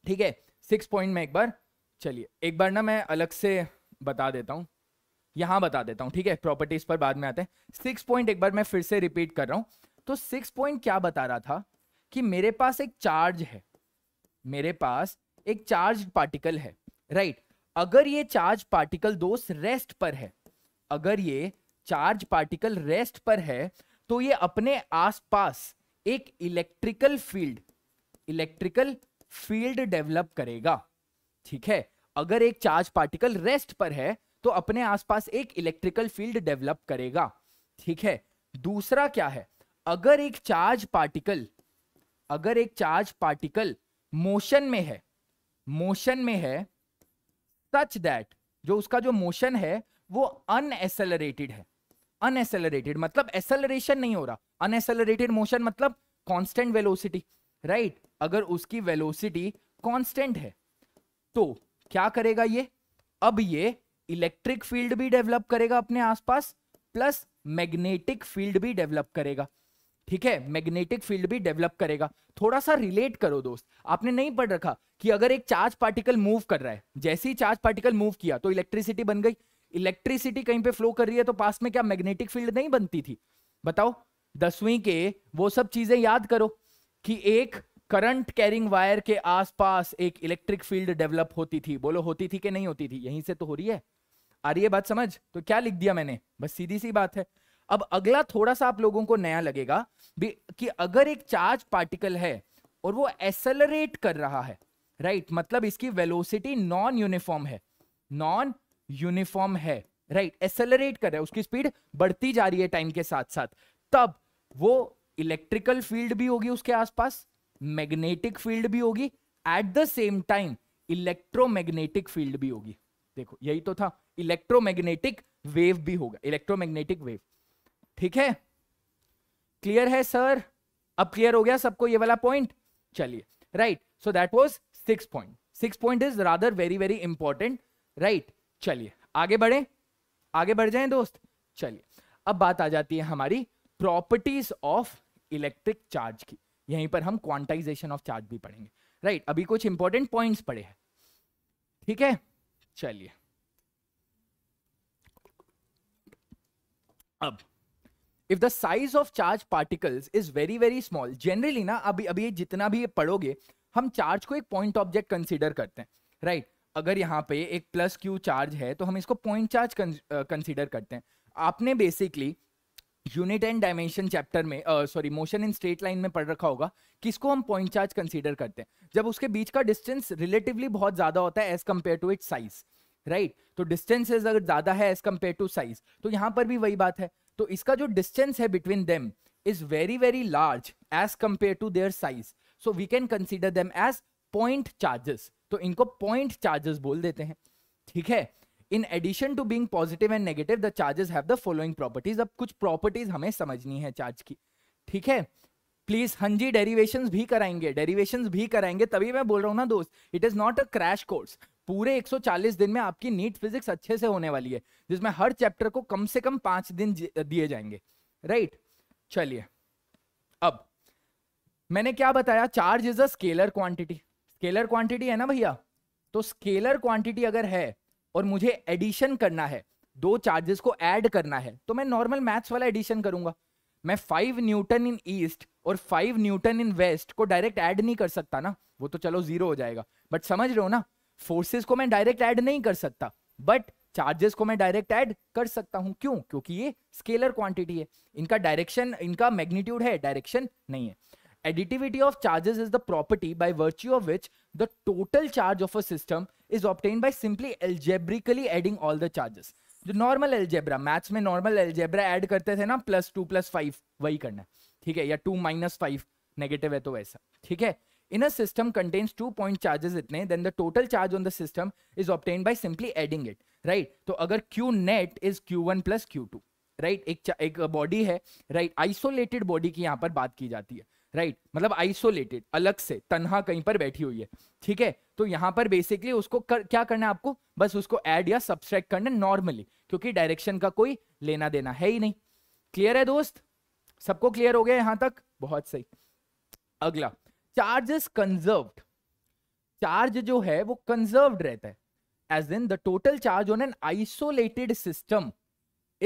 ठीक है सिक्स पॉइंट में एक बार चलिए एक बार ना मैं अलग से बता देता हूँ यहां बता देता हूँ ठीक है प्रॉपर्टीज पर बाद में आते हैं सिक्स पॉइंट एक बार मैं फिर से रिपीट कर रहा हूं तो सिक्स पॉइंट क्या बता रहा था कि मेरे पास एक चार्ज है मेरे पास एक चार्ज पार्टिकल है राइट अगर ये चार्ज पार्टिकल दोस्त रेस्ट पर है अगर ये चार्ज पार्टिकल रेस्ट पर है तो ये अपने आसपास एक electrical field electrical field develop करेगा ठीक है अगर एक चार्ज पार्टिकल रेस्ट पर है तो अपने आसपास एक इलेक्ट्रिकल फील्ड डेवलप करेगा ठीक है दूसरा क्या है अगर एक चार्ज पार्टिकल अगर एक चार्ज पार्टिकल मोशन में है मोशन में है सच दैट जो उसका जो मोशन है वो अनएसेलरेटेड है अनएसेलरेटेड मतलब एसेलरेशन नहीं हो रहा अनएसेलरेटेड मोशन मतलब कांस्टेंट वेलोसिटी राइट अगर उसकी वेलोसिटी कांस्टेंट है तो क्या करेगा ये अब ये इलेक्ट्रिक फील्ड भी डेवलप करेगा अपने आसपास प्लस मैग्नेटिक फील्ड भी डेवलप करेगा ठीक है मैग्नेटिक फील्ड भी डेवलप करेगा थोड़ा सा रिलेट करो दोस्त आपने नहीं पढ़ रखा कि अगर एक चार्ज पार्टिकल मूव कर रहा है जैसे ही चार्ज पार्टिकल मूव किया तो इलेक्ट्रिसिटी बन गई इलेक्ट्रिसिटी कहीं पे फ्लो कर रही है तो पास में क्या मैग्नेटिक फील्ड नहीं बनती थी बताओ दसवीं के वो सब चीजें याद करो कि एक करंट कैरिंग वायर के आसपास एक इलेक्ट्रिक फील्ड डेवलप होती थी बोलो होती थी कि नहीं होती थी यहीं से तो हो रही है आ रही है बात समझ तो क्या लिख दिया मैंने बस सीधी सी बात है अब अगला थोड़ा सा आप लोगों को नया लगेगा कि अगर एक चार्ज पार्टिकल है और वो एसेलरेट कर रहा है राइट मतलब इसकी वेलोसिटी नॉन यूनिफॉर्म है नॉन यूनिफॉर्म है राइट एसेलरेट कर रहा है उसकी स्पीड बढ़ती जा रही है टाइम के साथ साथ तब वो इलेक्ट्रिकल फील्ड भी होगी उसके आसपास मैग्नेटिक फील्ड भी होगी at the same time electromagnetic field भी होगी देखो यही तो था इलेक्ट्रोमैग्नेटिक वेव भी होगा इलेक्ट्रोमैग्नेटिक वेव ठीक है क्लियर है सर अब क्लियर हो गया सबको ये वाला पॉइंट चलिए right so that was six point six point is rather very very important right चलिए आगे बढ़े आगे बढ़ जाए दोस्त चलिए अब बात आ जाती है हमारी प्रॉपर्टीज ऑफ इलेक्ट्रिक चार्ज की यहीं पर हम क्वांटाइजेशन ऑफ चार्ज भी पढ़ेंगे राइट right, अभी कुछ इंपॉर्टेंट पॉइंट्स पढ़े हैं ठीक है चलिए अब if the size of charge particles is very very small generally ना अभी अभी जितना भी पढ़ोगे हम चार्ज को एक पॉइंट ऑब्जेक्ट कंसिडर करते हैं राइट right? अगर यहाँ पे एक प्लस क्यू चार्ज है तो हम इसको पॉइंट चार्ज कंसिडर करते हैं आपने basically unit and dimension chapter में sorry motion in straight line में पढ़ रखा होगा किसको हम पॉइंट चार्ज कंसीडर करते हैं जब उसके बीच का डिस्टेंस रिलेटिवली बहुत ज़्यादा होता है as compared to it size right तो डिस्टेंसेज अगर ज़्यादा है एज कम्पेयर टू साइज तो यहाँ पर भी वही बात है तो इसका जो डिस्टेंस है between them is very very large as compared to their size so we can consider them as point charges तो इनको पॉइंट चार्जेस बोल देते हैं ठीक है in addition to being positive and negative the charges have the following properties अब कुछ properties हमें समझनी है चार्ज की ठीक है प्लीज हाँ जी डेरिवेशन भी कराएंगे डेरिवेशन भी कराएंगे तभी मैं बोल रहा हूँ ना दोस्त it is not a crash course पूरे 140 दिन में आपकी नीट फिजिक्स अच्छे से होने वाली है जिसमें हर चैप्टर को कम से कम पांच दिन दिए जाएंगे राइट right? चलिए अब मैंने क्या बताया charge is a scalar quantity scalar quantity है ना भैया तो स्केलर क्वांटिटी अगर है और मुझे एडिशन करना है दो चार्जेस को ऐड करना है तो मैं नॉर्मल मैथ्स वाला एडिशन करूंगा मैं फाइव न्यूटन इन ईस्ट और फाइव न्यूटन इन वेस्ट को डायरेक्ट ऐड नहीं कर सकता ना वो तो चलो जीरो हो जाएगा बट समझ रहे हो ना फोर्सेस को मैं डायरेक्ट ऐड नहीं कर सकता बट चार्जेस को मैं डायरेक्ट ऐड कर सकता हूं क्यों क्योंकि ये स्केलर क्वांटिटी है इनका डायरेक्शन इनका मैग्नीट्यूड है डायरेक्शन नहीं है Additivity of charges is the property by virtue of which the total charge of a system is obtained by simply algebraically adding all the charges. जो नॉर्मल एल्जेब्रा मैथ्स में normal algebra add करते थे ना plus two plus five वही करना है ठीक है या टू माइनस फाइव नेगेटिव है तो वैसा ठीक है in a system contains two point charges इतने then the total charge on the system is obtained by simply adding it right तो अगर q net is q one plus q two right एक एक बॉडी है right isolated body की यहां पर बात की जाती है राइट मतलब आइसोलेटेड अलग से तनहा कहीं पर बैठी हुई है ठीक है तो यहां पर बेसिकली उसको कर, क्या करना है आपको बस उसको ऐड या सब्सट्रैक्ट करना नॉर्मली क्योंकि डायरेक्शन का कोई लेना देना है ही नहीं क्लियर है दोस्त सबको क्लियर हो गया यहां तक बहुत सही अगला चार्जेस कंजर्व्ड चार्ज जो है वो कंजर्व्ड रहता है as in the total charge on an isolated system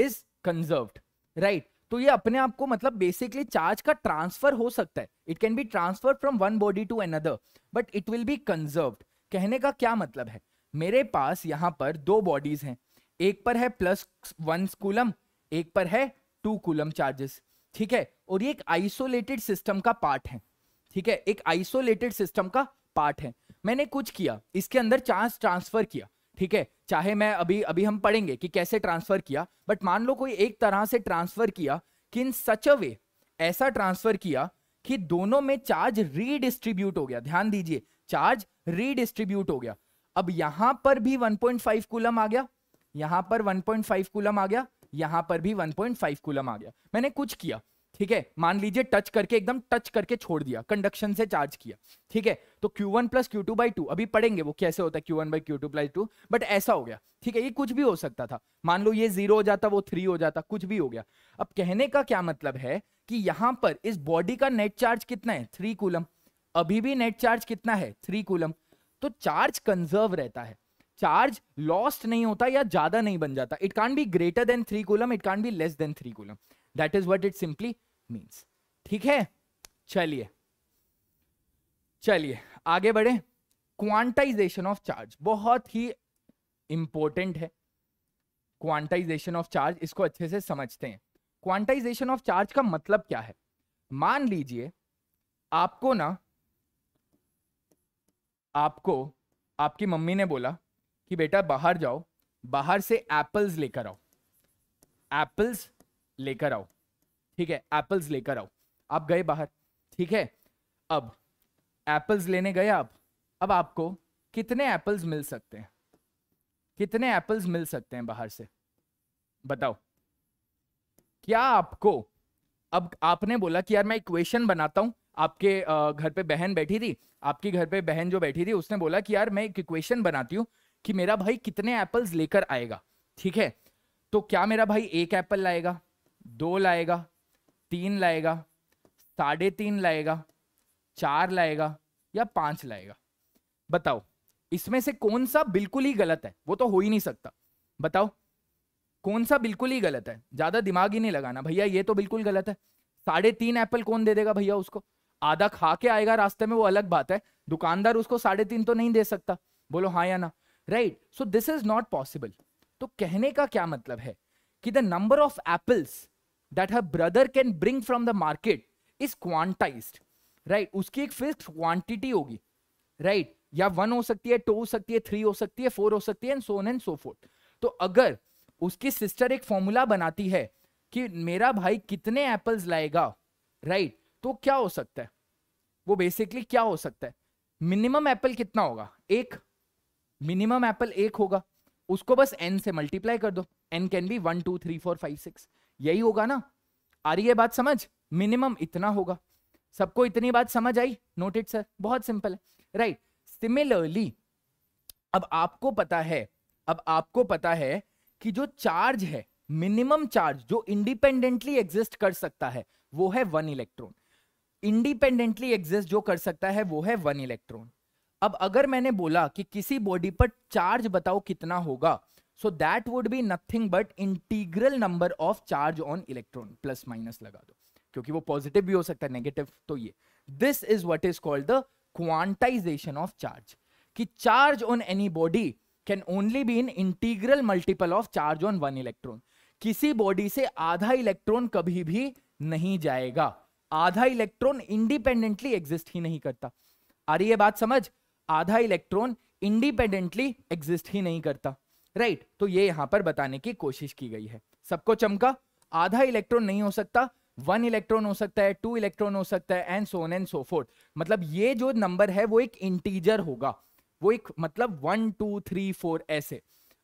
is conserved right तो ये अपने आप को मतलब बेसिकली चार्ज का ट्रांसफर हो सकता है it can be transfer from one body to another but it will be conserve कहने का क्या मतलब है मेरे पास यहाँ पर दो बॉडीज हैं एक पर है प्लस वन कूलम एक पर है टू कूलम चार्जेस ठीक है और ये एक आइसोलेटेड सिस्टम का पार्ट है ठीक है एक आइसोलेटेड सिस्टम का पार्ट है मैंने कुछ किया इसके अंदर चार्ज ट्रांसफर किया ठीक है चाहे मैं अभी अभी हम पढ़ेंगे कि कैसे ट्रांसफर किया बट मान लो कोई एक तरह से ट्रांसफर किया किन सच अ वे ऐसा ट्रांसफर किया कि दोनों में चार्ज रीडिस्ट्रीब्यूट हो गया ध्यान दीजिए चार्ज रीडिस्ट्रीब्यूट हो गया अब यहां पर भी 1.5 कूलम आ गया यहां पर 1.5 कूलम आ गया यहां पर भी 1.5 कूलम आ गया मैंने कुछ किया ठीक है मान लीजिए टच करके एकदम टच करके छोड़ दिया कंडक्शन से चार्ज किया ठीक है तो q one plus q two by two अभी पढ़ेंगे वो कैसे होता है q one by q two plus two but ऐसा हो गया ठीक है ये कुछ भी हो सकता था मान लो ये जीरो हो जाता वो थ्री हो जाता कुछ भी हो गया अब कहने का क्या मतलब है कि यहाँ पर इस बॉडी का नेट चार्ज कितना है थ्री कूलम अभी भी नेट चार्ज कितना है थ्री कूलम तो चार्ज कंजर्व रहता है चार्ज लॉस्ट नहीं होता या ज्यादा नहीं बन जाता it can be greater than three coulomb it can be less than three coulomb that is what it simply means ठीक है चलिए चलिए आगे बढ़े क्वांटाइजेशन ऑफ चार्ज बहुत ही इंपॉर्टेंट है क्वांटाइजेशन ऑफ चार्ज इसको अच्छे से समझते हैं क्वांटाइजेशन ऑफ चार्ज का मतलब क्या है मान लीजिए आपको ना आपको आपकी मम्मी ने बोला कि बेटा बाहर जाओ बाहर से एप्पल्स लेकर आओ एप्पल्स लेकर आओ ठीक है एप्पल्स लेकर आओ आप गए बाहर ठीक है अब एप्पल्स लेने गए आप अब आपको कितने एप्पल्स मिल सकते हैं कितने एप्पल्स मिल सकते हैं बाहर से बताओ क्या आपको अब आपने बोला कि यार मैं इक्वेशन बनाता हूं आपके घर पे बहन बैठी थी आपके घर पे बहन जो बैठी थी उसने बोला कि यार मैं एक इक्वेशन बनाती हूँ कि मेरा भाई कितने एप्पल्स लेकर आएगा ठीक है तो क्या मेरा भाई एक एप्पल लाएगा दो लाएगा तीन लाएगा साढ़े तीन लाएगा चार लाएगा या पांच लाएगा बताओ इसमें से कौन सा बिल्कुल ही गलत है वो तो हो ही नहीं सकता बताओ कौन सा बिल्कुल ही गलत है ज्यादा दिमाग ही नहीं लगाना भैया ये तो बिल्कुल गलत है साढ़े तीन एप्पल कौन दे देगा भैया उसको आधा खा के आएगा रास्ते में वो अलग बात है दुकानदार उसको साढ़े तीन तो नहीं दे सकता बोलो हाँ या ना right so this is not possible तो कहने का क्या मतलब है कि the number of apples that her brother can bring from the market is quantized right उसकी एक फिक्स क्वांटिटी होगी राइट right? या वन हो सकती है टू हो सकती है थ्री हो सकती है फोर हो सकती है and so on and so forth तो अगर उसकी सिस्टर एक फॉर्मूला बनाती है कि मेरा भाई कितने एप्पल्स लाएगा राइट right? तो क्या हो सकता है वो बेसिकली क्या हो सकता है मिनिमम एप्पल कितना होगा एक मिनिमम एप्पल एक होगा उसको बस एन से मल्टीप्लाई कर दो n can be one two three four five six यही होगा ना आ रही है बात समझ मिनिमम इतना होगा सबको इतनी बात समझ आई नोटेड सर बहुत सिंपल है राइट सिमिलरली अब आपको पता है अब आपको पता है कि जो चार्ज है मिनिमम चार्ज जो इंडिपेंडेंटली एग्जिस्ट कर सकता है वो है वन इलेक्ट्रॉन इंडिपेंडेंटली एग्जिस्ट जो कर सकता है वो है वन इलेक्ट्रॉन अब अगर मैंने बोला कि किसी बॉडी पर चार्ज बताओ कितना होगा so that would be nothing but integral number of charge on electron plus minus लगा दो क्योंकि वो पॉजिटिव भी हो सकता है नेगेटिव तो ये this is what is called the quantization of charge कि charge on any body can only be in integral multiple of charge on one electron किसी बॉडी से आधा इलेक्ट्रॉन कभी भी नहीं जाएगा आधा इलेक्ट्रॉन इंडिपेंडेंटली एग्जिस्ट ही नहीं करता आ रही है बात समझ आधा इलेक्ट्रॉन इंडिपेंडेंटली एग्जिस्ट ही नहीं करता राइट तो ये यहां पर बताने की कोशिश की गई है सबको चमका आधा इलेक्ट्रॉन नहीं हो सकता वन इलेक्ट्रॉन हो सकता है टू इलेक्ट्रॉन हो सकता है and so on and so forth मतलब ये जो नंबर है वो एक इंटीजर होगा वो एक मतलब वन टू थ्री फोर ऐसे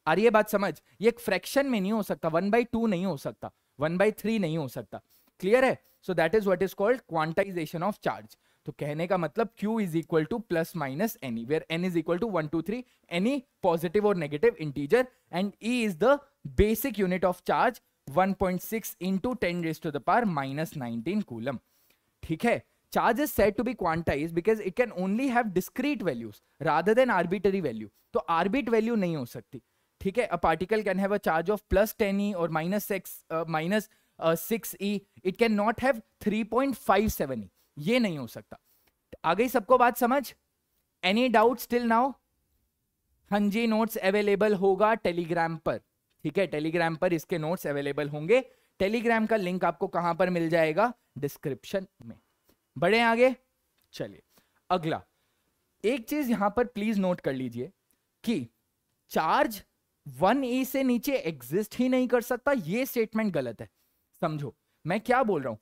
आ ये बात समझ ये एक फ्रैक्शन में नहीं हो सकता वन बाई टू नहीं हो सकता वन बाई थ्री नहीं हो सकता क्लियर है so that is what is called quantization of charge तो कहने का मतलब Q is equal to plus minus n e where n is equal to one two three any positive और negative integer and e is the basic unit of charge 1.6 point six into ten raise to the power minus nineteen coulomb ठीक है charge is said to be quantize because it can only have discrete values rather than arbitrary value तो arbitrary value नहीं हो सकती ठीक है a particle can have a charge of plus ten e और minus six minus six e it can not have three point five seven e ये नहीं हो सकता आ गई सबको बात समझ एनी डाउट स्टिल नाउ हंजी जी नोट्स अवेलेबल होगा टेलीग्राम पर ठीक है टेलीग्राम पर इसके नोट्स अवेलेबल होंगे टेलीग्राम का लिंक आपको कहां पर मिल जाएगा डिस्क्रिप्शन में बढ़े आगे चलिए अगला एक चीज यहां पर प्लीज नोट कर लीजिए कि चार्ज वन ए से नीचे एग्जिस्ट ही नहीं कर सकता यह स्टेटमेंट गलत है समझो मैं क्या बोल रहा हूं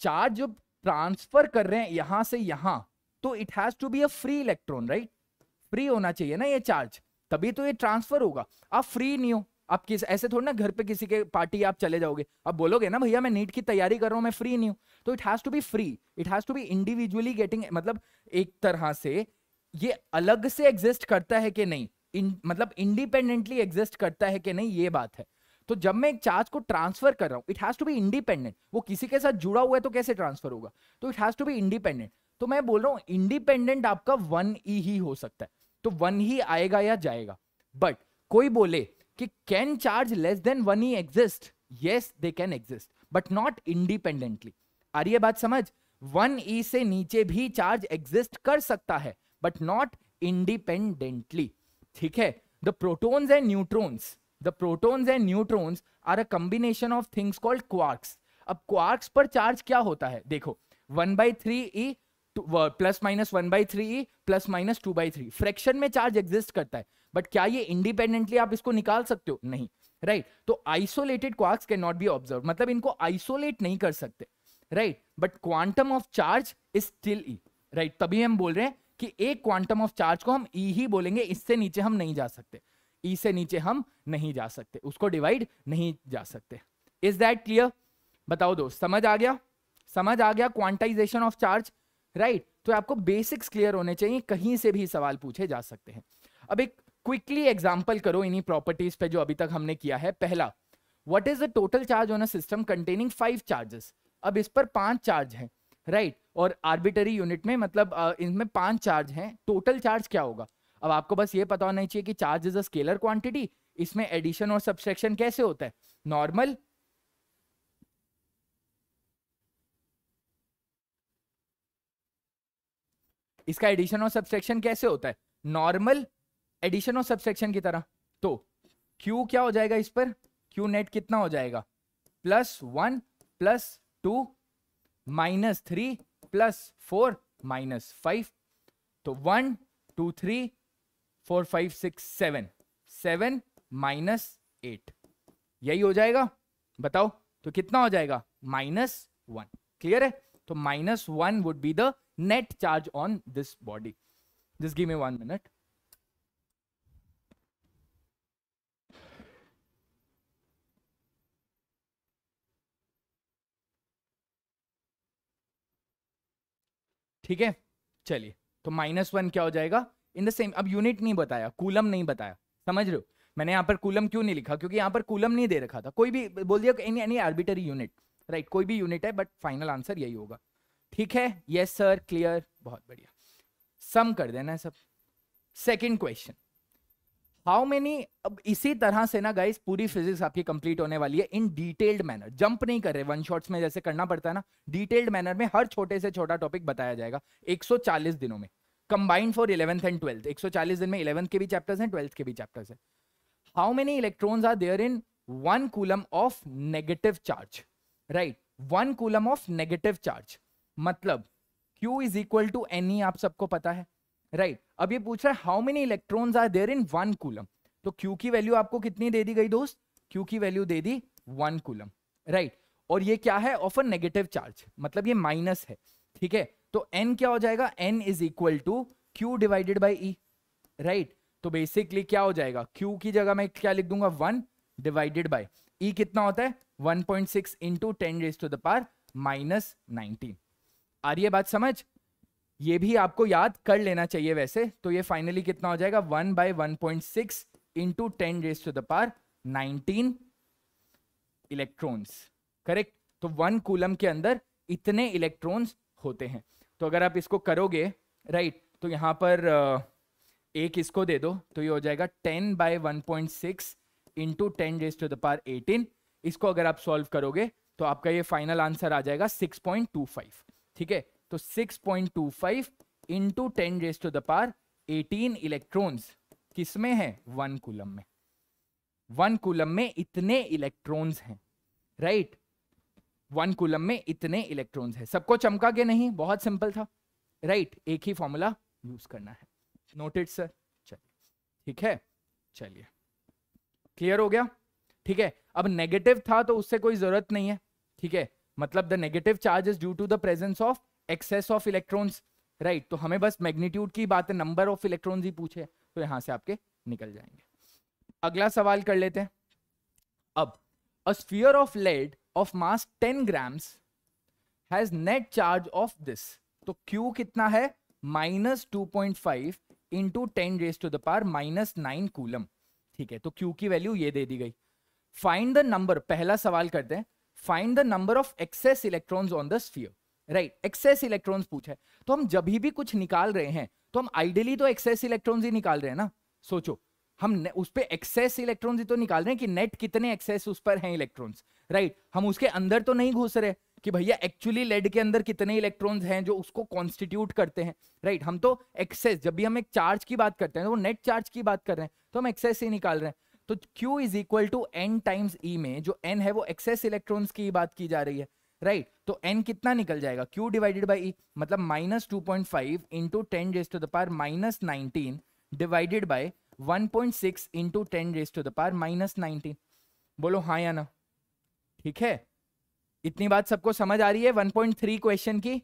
चार्ज जो ट्रांसफर कर रहे हैं यहां से यहां तो it has to be a free electron right free होना चाहिए ना ये चार्ज तभी तो ये ट्रांसफर होगा आप फ्री नहीं हो आप किस ऐसे थोड़े ना घर पे किसी के पार्टी आप चले जाओगे आप बोलोगे ना भैया मैं नीट की तैयारी कर रहा हूँ मैं फ्री नहीं हूँ तो it has to be free it has to be individually getting मतलब एक तरह से ये अलग से एग्जिस्ट करता है कि नहीं इन, मतलब इंडिपेंडेंटली एग्जिस्ट करता है कि नहीं ये बात है तो जब मैं एक चार्ज को ट्रांसफर कर रहा हूँ it has to be independent वो किसी के साथ जुड़ा हुआ है तो कैसे ट्रांसफर होगा तो it has to be independent तो मैं बोल रहा हूँ इंडिपेंडेंट आपका वन ई e ही हो सकता है तो वन ही आएगा या जाएगा बट कोई बोले कि can charge less than one e exist yes they can exist but not independently आ रही है बात समझ वन ई e से नीचे भी चार्ज एग्जिस्ट कर सकता है बट नॉट इंडिपेंडेंटली ठीक है the protons and neutrons the protons and neutrons are a combination of things called quarks अब क्वार्क्स पर चार्ज क्या होता है देखो one by three e plus minus one by three e plus minus two by three fraction में charge exist करता है but क्या ये इंडिपेंडेंटली आप इसको निकाल सकते हो नहीं राइट right. तो isolated quarks can not be observe मतलब इनको आइसोलेट नहीं कर सकते राइट but quantum of charge is still e right तभी हम बोल रहे हैं कि एक क्वांटम ऑफ चार्ज को हम ई e ही बोलेंगे इससे नीचे हम नहीं जा सकते ई से नीचे हम नहीं जा सकते उसको डिवाइड नहीं जा सकते इज दैट क्लियर बताओ दोस्त समझ आ गया समझ आ गया क्वांटाइजेशन ऑफ चार्ज राइट तो आपको बेसिक्स क्लियर होने चाहिए कहीं से भी सवाल पूछे जा सकते हैं अब एक क्विकली एग्जाम्पल करो इन्हीं प्रॉपर्टीज पे जो अभी तक हमने किया है पहला what is the total charge on a system containing five charges अब इस पर पांच चार्ज हैं राइट और आर्बिटरी यूनिट में मतलब इनमें पांच चार्ज हैं टोटल चार्ज क्या होगा अब आपको बस ये पता होना चाहिए कि charge is a scalar quantity इसमें एडिशन और सब्सट्रैक्शन कैसे होता है नॉर्मल इसका एडिशन और सब्सट्रैक्शन कैसे होता है नॉर्मल एडिशन और सब्सट्रैक्शन की तरह तो क्यू क्या हो जाएगा इस पर क्यू नेट कितना हो जाएगा plus one plus two minus three plus four minus five तो one two three four five six seven seven minus eight यही हो जाएगा बताओ तो कितना हो जाएगा माइनस वन क्लियर है तो minus one would be the net charge on this body this give me one minute ठीक है चलिए तो माइनस वन क्या हो जाएगा इन द सेम अब यूनिट नहीं बताया कूलम नहीं बताया समझ रहे हो मैंने यहाँ पर कूलम क्यों नहीं लिखा क्योंकि यहाँ पर कूलम नहीं दे रखा था कोई भी बोल दिया any any arbitrary unit right कोई भी यूनिट है बट फाइनल आंसर यही होगा ठीक है यस सर क्लियर बहुत बढ़िया सम कर देना सब सेकेंड क्वेश्चन हाउ मेनी अब इसी तरह से ना गाइस पूरी फिजिक्स आपकी कंप्लीट होने वाली है इन डिटेल्ड मैनर जंप नहीं कर रहे वन शॉट्स में जैसे करना पड़ता है ना डिटेल्ड मैनर में हर छोटे से छोटा टॉपिक बताया जाएगा 140 दिनों में combined for eleventh and twelfth 140 दिन में इलेवंथ के भी चैप्टर्स हैं ट्वेल्थ के भी चैप्टर्स हैं how many electrons are there in one coulomb of negative charge right one coulomb of negative charge मतलब Q is equal to n e आप सबको पता है राइट right. अब ये पूछ रहा है how many electrons are there in one coulomb तो क्यू की वैल्यू आपको कितनी दे दी गई दोस्त क्यू की वैल्यू दे दी वन कूलम राइट और ये क्या है ऑफ अ नेगेटिव चार्ज मतलब ये माइनस है ठीक है तो एन क्या हो जाएगा n is equal to Q divided by e right तो बेसिकली क्या हो जाएगा क्यू की जगह मैं क्या लिख दूंगा वन डिवाइडेड बाई ई कितना होता है 1.6 point six into ten raise to दार माइनस नाइनटीन आ रही है बात समझ ये भी आपको याद कर लेना चाहिए वैसे तो ये फाइनली कितना हो जाएगा one by one point six into ten raise to the nineteen electrons correct तो वन कूलम के अंदर इतने इलेक्ट्रॉन्स होते हैं तो अगर आप इसको करोगे राइट तो यहाँ पर uh, एक इसको दे दो तो ये हो जाएगा ten by one point six into ten raise to the eighteen इसको अगर आप सॉल्व करोगे तो आपका ये फाइनल आंसर आ जाएगा सिक्स पॉइंट टू फाइव ठीक है तो six point two five into ten raise to the eighteen electrons किसमें है वन कुलम में वन कुलम में इतने इलेक्ट्रॉन्स हैं राइट वन कूलम में इतने इलेक्ट्रॉन्स है सबको चमका के नहीं बहुत सिंपल था राइट right, एक ही फॉर्मूला यूज करना है नोटेड सर चलिए ठीक है चलिए क्लियर हो गया ठीक है अब नेगेटिव था तो उससे कोई जरूरत नहीं है ठीक है मतलब the negative charge is due to the presence of excess of electrons right तो हमें बस मैग्नीट्यूड की बात है नंबर ऑफ इलेक्ट्रॉन्स ही पूछे तो यहां से आपके निकल जाएंगे अगला सवाल कर लेते हैं अब a sphere of lead of mass 10 grams has net charge of this to Q kitna hai minus 2.5 into 10 raised to the power minus 9 coulomb theek hai to Q ki value ye de di gayi find the number pehla sawal करते hain find the number of excess electrons on the sphere right excess electrons पूछा है तो हम जब भी कुछ निकाल रहे हैं तो हम आइडियली तो एक्सेस इलेक्ट्रॉन्स ही निकाल रहे हैं ना सोचो हम उस पर एक्सेस इलेक्ट्रॉन ही तो निकाल रहे हैं कि नेट कितने एक्सेस उस पर हैं इलेक्ट्रॉन्स राइट हम उसके अंदर तो नहीं घुस रहे कि भैया एक्चुअली लेड के अंदर कितने इलेक्ट्रॉन्स हैं जो उसको कॉन्स्टिट्यूट करते हैं राइट right? हम तो एक्सेस जब भी हम एक चार्ज की बात करते हैं तो वो नेट चार्ज की बात कर रहे हैं तो हम एक्सेस ही निकाल रहे हैं तो Q is equal to n times e में जो एन है वो एक्सेस इलेक्ट्रॉन्स की ही बात की जा रही है राइट right? तो एन कितना निकल जाएगा क्यू डिवाइडेड बाई ई मतलब minus two point five into ten raise to the minus nineteen divided by one point six into ten raise to the power minus nineteen बोलो हाँ या ना ठीक है इतनी बात सबको समझ आ रही है वन पॉइंट थ्री क्वेश्चन की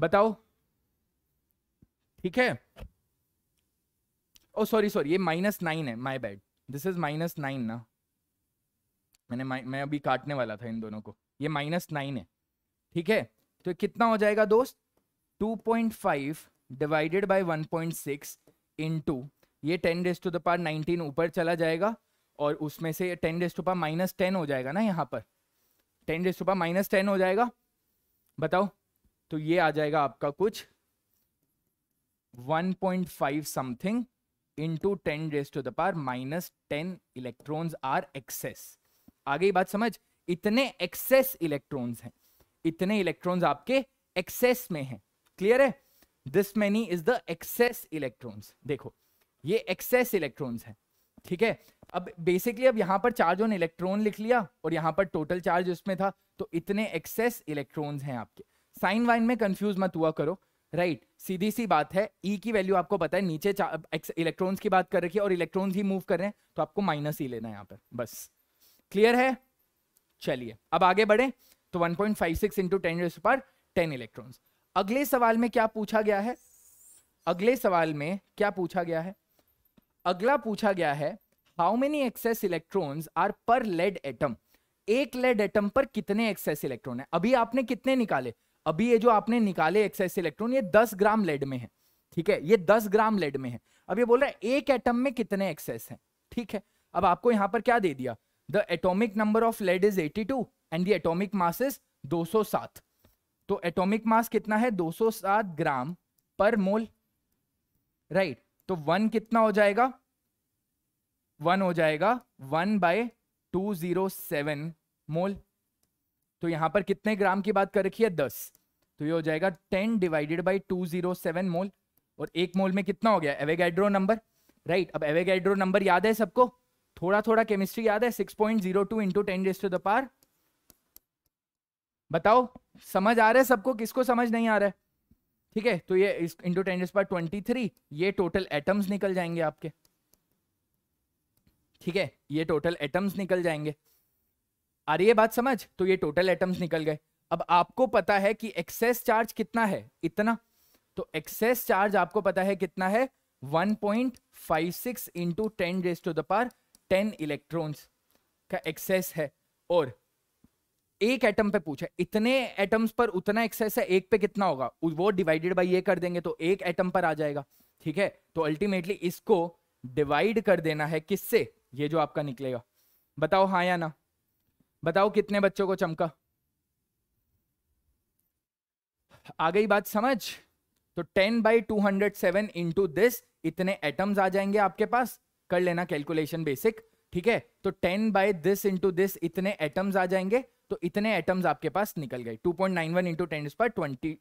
बताओ ठीक है ओ सॉरी सॉरी ये माइनस नाइन है my bad this is minus nine ना मैंने मैं अभी काटने वाला था इन दोनों को ये माइनस नाइन है ठीक है तो कितना हो जाएगा दोस्त 2.5 डिवाइडेड बाय 1.6 पॉइंट ये 10 डेज टू द पार 19 ऊपर चला जाएगा और उसमें से 10 raise to power minus ten हो जाएगा ना यहाँ पर 10 raise to power minus ten हो जाएगा बताओ तो ये आ जाएगा आपका कुछ 1.5 something into ten raise to the power minus ten electrons are excess आगे बात समझ इतने एक्सेस इलेक्ट्रॉन्स हैं इतने इलेक्ट्रॉन्स आपके एक्सेस में हैं क्लियर है this many is the excess electrons देखो ये एक्सेस इलेक्ट्रॉन्स है ठीक है अब बेसिकली अब यहां पर चार्ज ऑन इलेक्ट्रॉन लिख लिया और यहां पर टोटल चार्ज उसमें था तो इतने एक्सेस इलेक्ट्रॉन्स हैं आपके साइन वाइन में कंफ्यूज मत हुआ करो राइट right. सीधी सी बात है ई e की वैल्यू आपको पता है नीचे इलेक्ट्रॉन्स की बात कर रखी है और इलेक्ट्रॉन्स ही मूव कर रहे हैं तो आपको माइनस ही e लेना है यहाँ पर बस क्लियर है चलिए अब आगे बढ़े तो one point five six into ten पर टेन इलेक्ट्रॉन अगले सवाल में क्या पूछा गया है अगले सवाल में क्या पूछा गया है अगला पूछा गया है how many excess electrons are पर लेड एटम एक लेड एटम पर कितने एक्सेस इलेक्ट्रॉन है अभी आपने कितने निकाले अभी ये जो आपने निकाले एक्सेस इलेक्ट्रॉन ये 10 ग्राम लेड में है ठीक है ये 10 ग्राम लेड में है अब ये बोल रहा है एक एटम में कितने एक्सेस हैं ठीक है अब आपको यहां पर क्या दे दिया the atomic number of lead is 82 and the atomic mass is 207 तो एटॉमिक मास कितना है 207 ग्राम पर मोल राइट तो वन कितना हो जाएगा वन हो जाएगा one by two zero seven mole तो यहां पर कितने ग्राम की बात कर रखी है दस तो ये हो जाएगा ten divided by two zero seven mole और एक मोल में कितना हो गया एवेगैड्रो नंबर राइट अब एवेगैड्रो नंबर याद है सबको थोड़ा थोड़ा केमिस्ट्री याद है six point zero two into ten डेस्ट टू द पार बताओ समझ आ रहा है सबको किसको समझ नहीं आ रहा है ठीक है तो ये इंटू टेन पर ट्वेंटी थ्री ये टोटल एटम्स निकल जाएंगे आपके ठीक है ये टोटल एटम्स निकल जाएंगे आ रही है बात समझ तो ये टोटल एटम्स निकल गए अब आपको पता है कि एक्सेस चार्ज कितना है इतना तो एक्सेस चार्ज आपको पता है कितना है 1.56 point five six into ten raise to the ten electron का एक्सेस है और एक एटम पे पूछा इतने एटम्स पर उतना एक्सेस है एक पे कितना होगा वो डिवाइडेड बाई ये कर देंगे तो एक एटम पर आ जाएगा ठीक है तो अल्टीमेटली इसको डिवाइड कर देना है किससे ये जो आपका निकलेगा बताओ हाँ या ना बताओ कितने बच्चों को चमका आ गई बात समझ तो 10 by two hundred seven into this इतने एटम्स आ जाएंगे आपके पास कर लेना कैलकुलेशन बेसिक ठीक है तो 10 बाई दिस इंटू दिस इतने एटम्स आ जाएंगे तो इतने एटम्स आपके पास निकल गए 2.91 point nine one into ten पर ट्वेंटी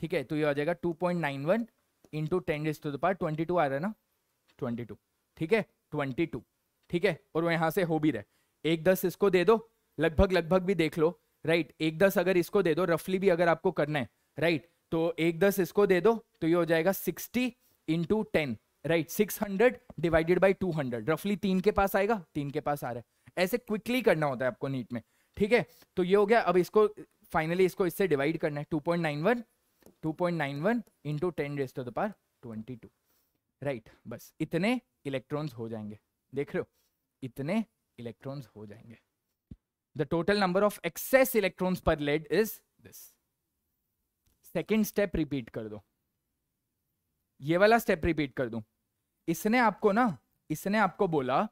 ठीक है तो ये आ जाएगा 2.91 point nine one into ten raise to the twenty two आ रहा है ना ट्वेंटी टू ठीक है ट्वेंटी टू ठीक है और वो यहाँ से हो भी रहे एक दस इसको दे दो लगभग लगभग भी देख लो राइट एक दस अगर इसको दे दो रफली भी अगर आपको करना है राइट तो एक दस इसको दे दो तो ये हो जाएगा sixty into ten right six hundred divided by two hundred रफली तीन के पास आएगा तीन के पास आ रहा है ऐसे क्विकली करना होता है आपको नीट में ठीक है तो ये हो गया अब इसको फाइनली इसको इससे डिवाइड करना है two point nine one two point nine one into ten raise of the power twenty two right बस इतने इलेक्ट्रॉन्स हो जाएंगे देख रहे हो इतने इलेक्ट्रॉन्स हो जाएंगे the total number of excess electrons पर lead is this second step repeat कर दो ये वाला स्टेप रिपीट कर दू इसने आपको ना इसने आपको बोला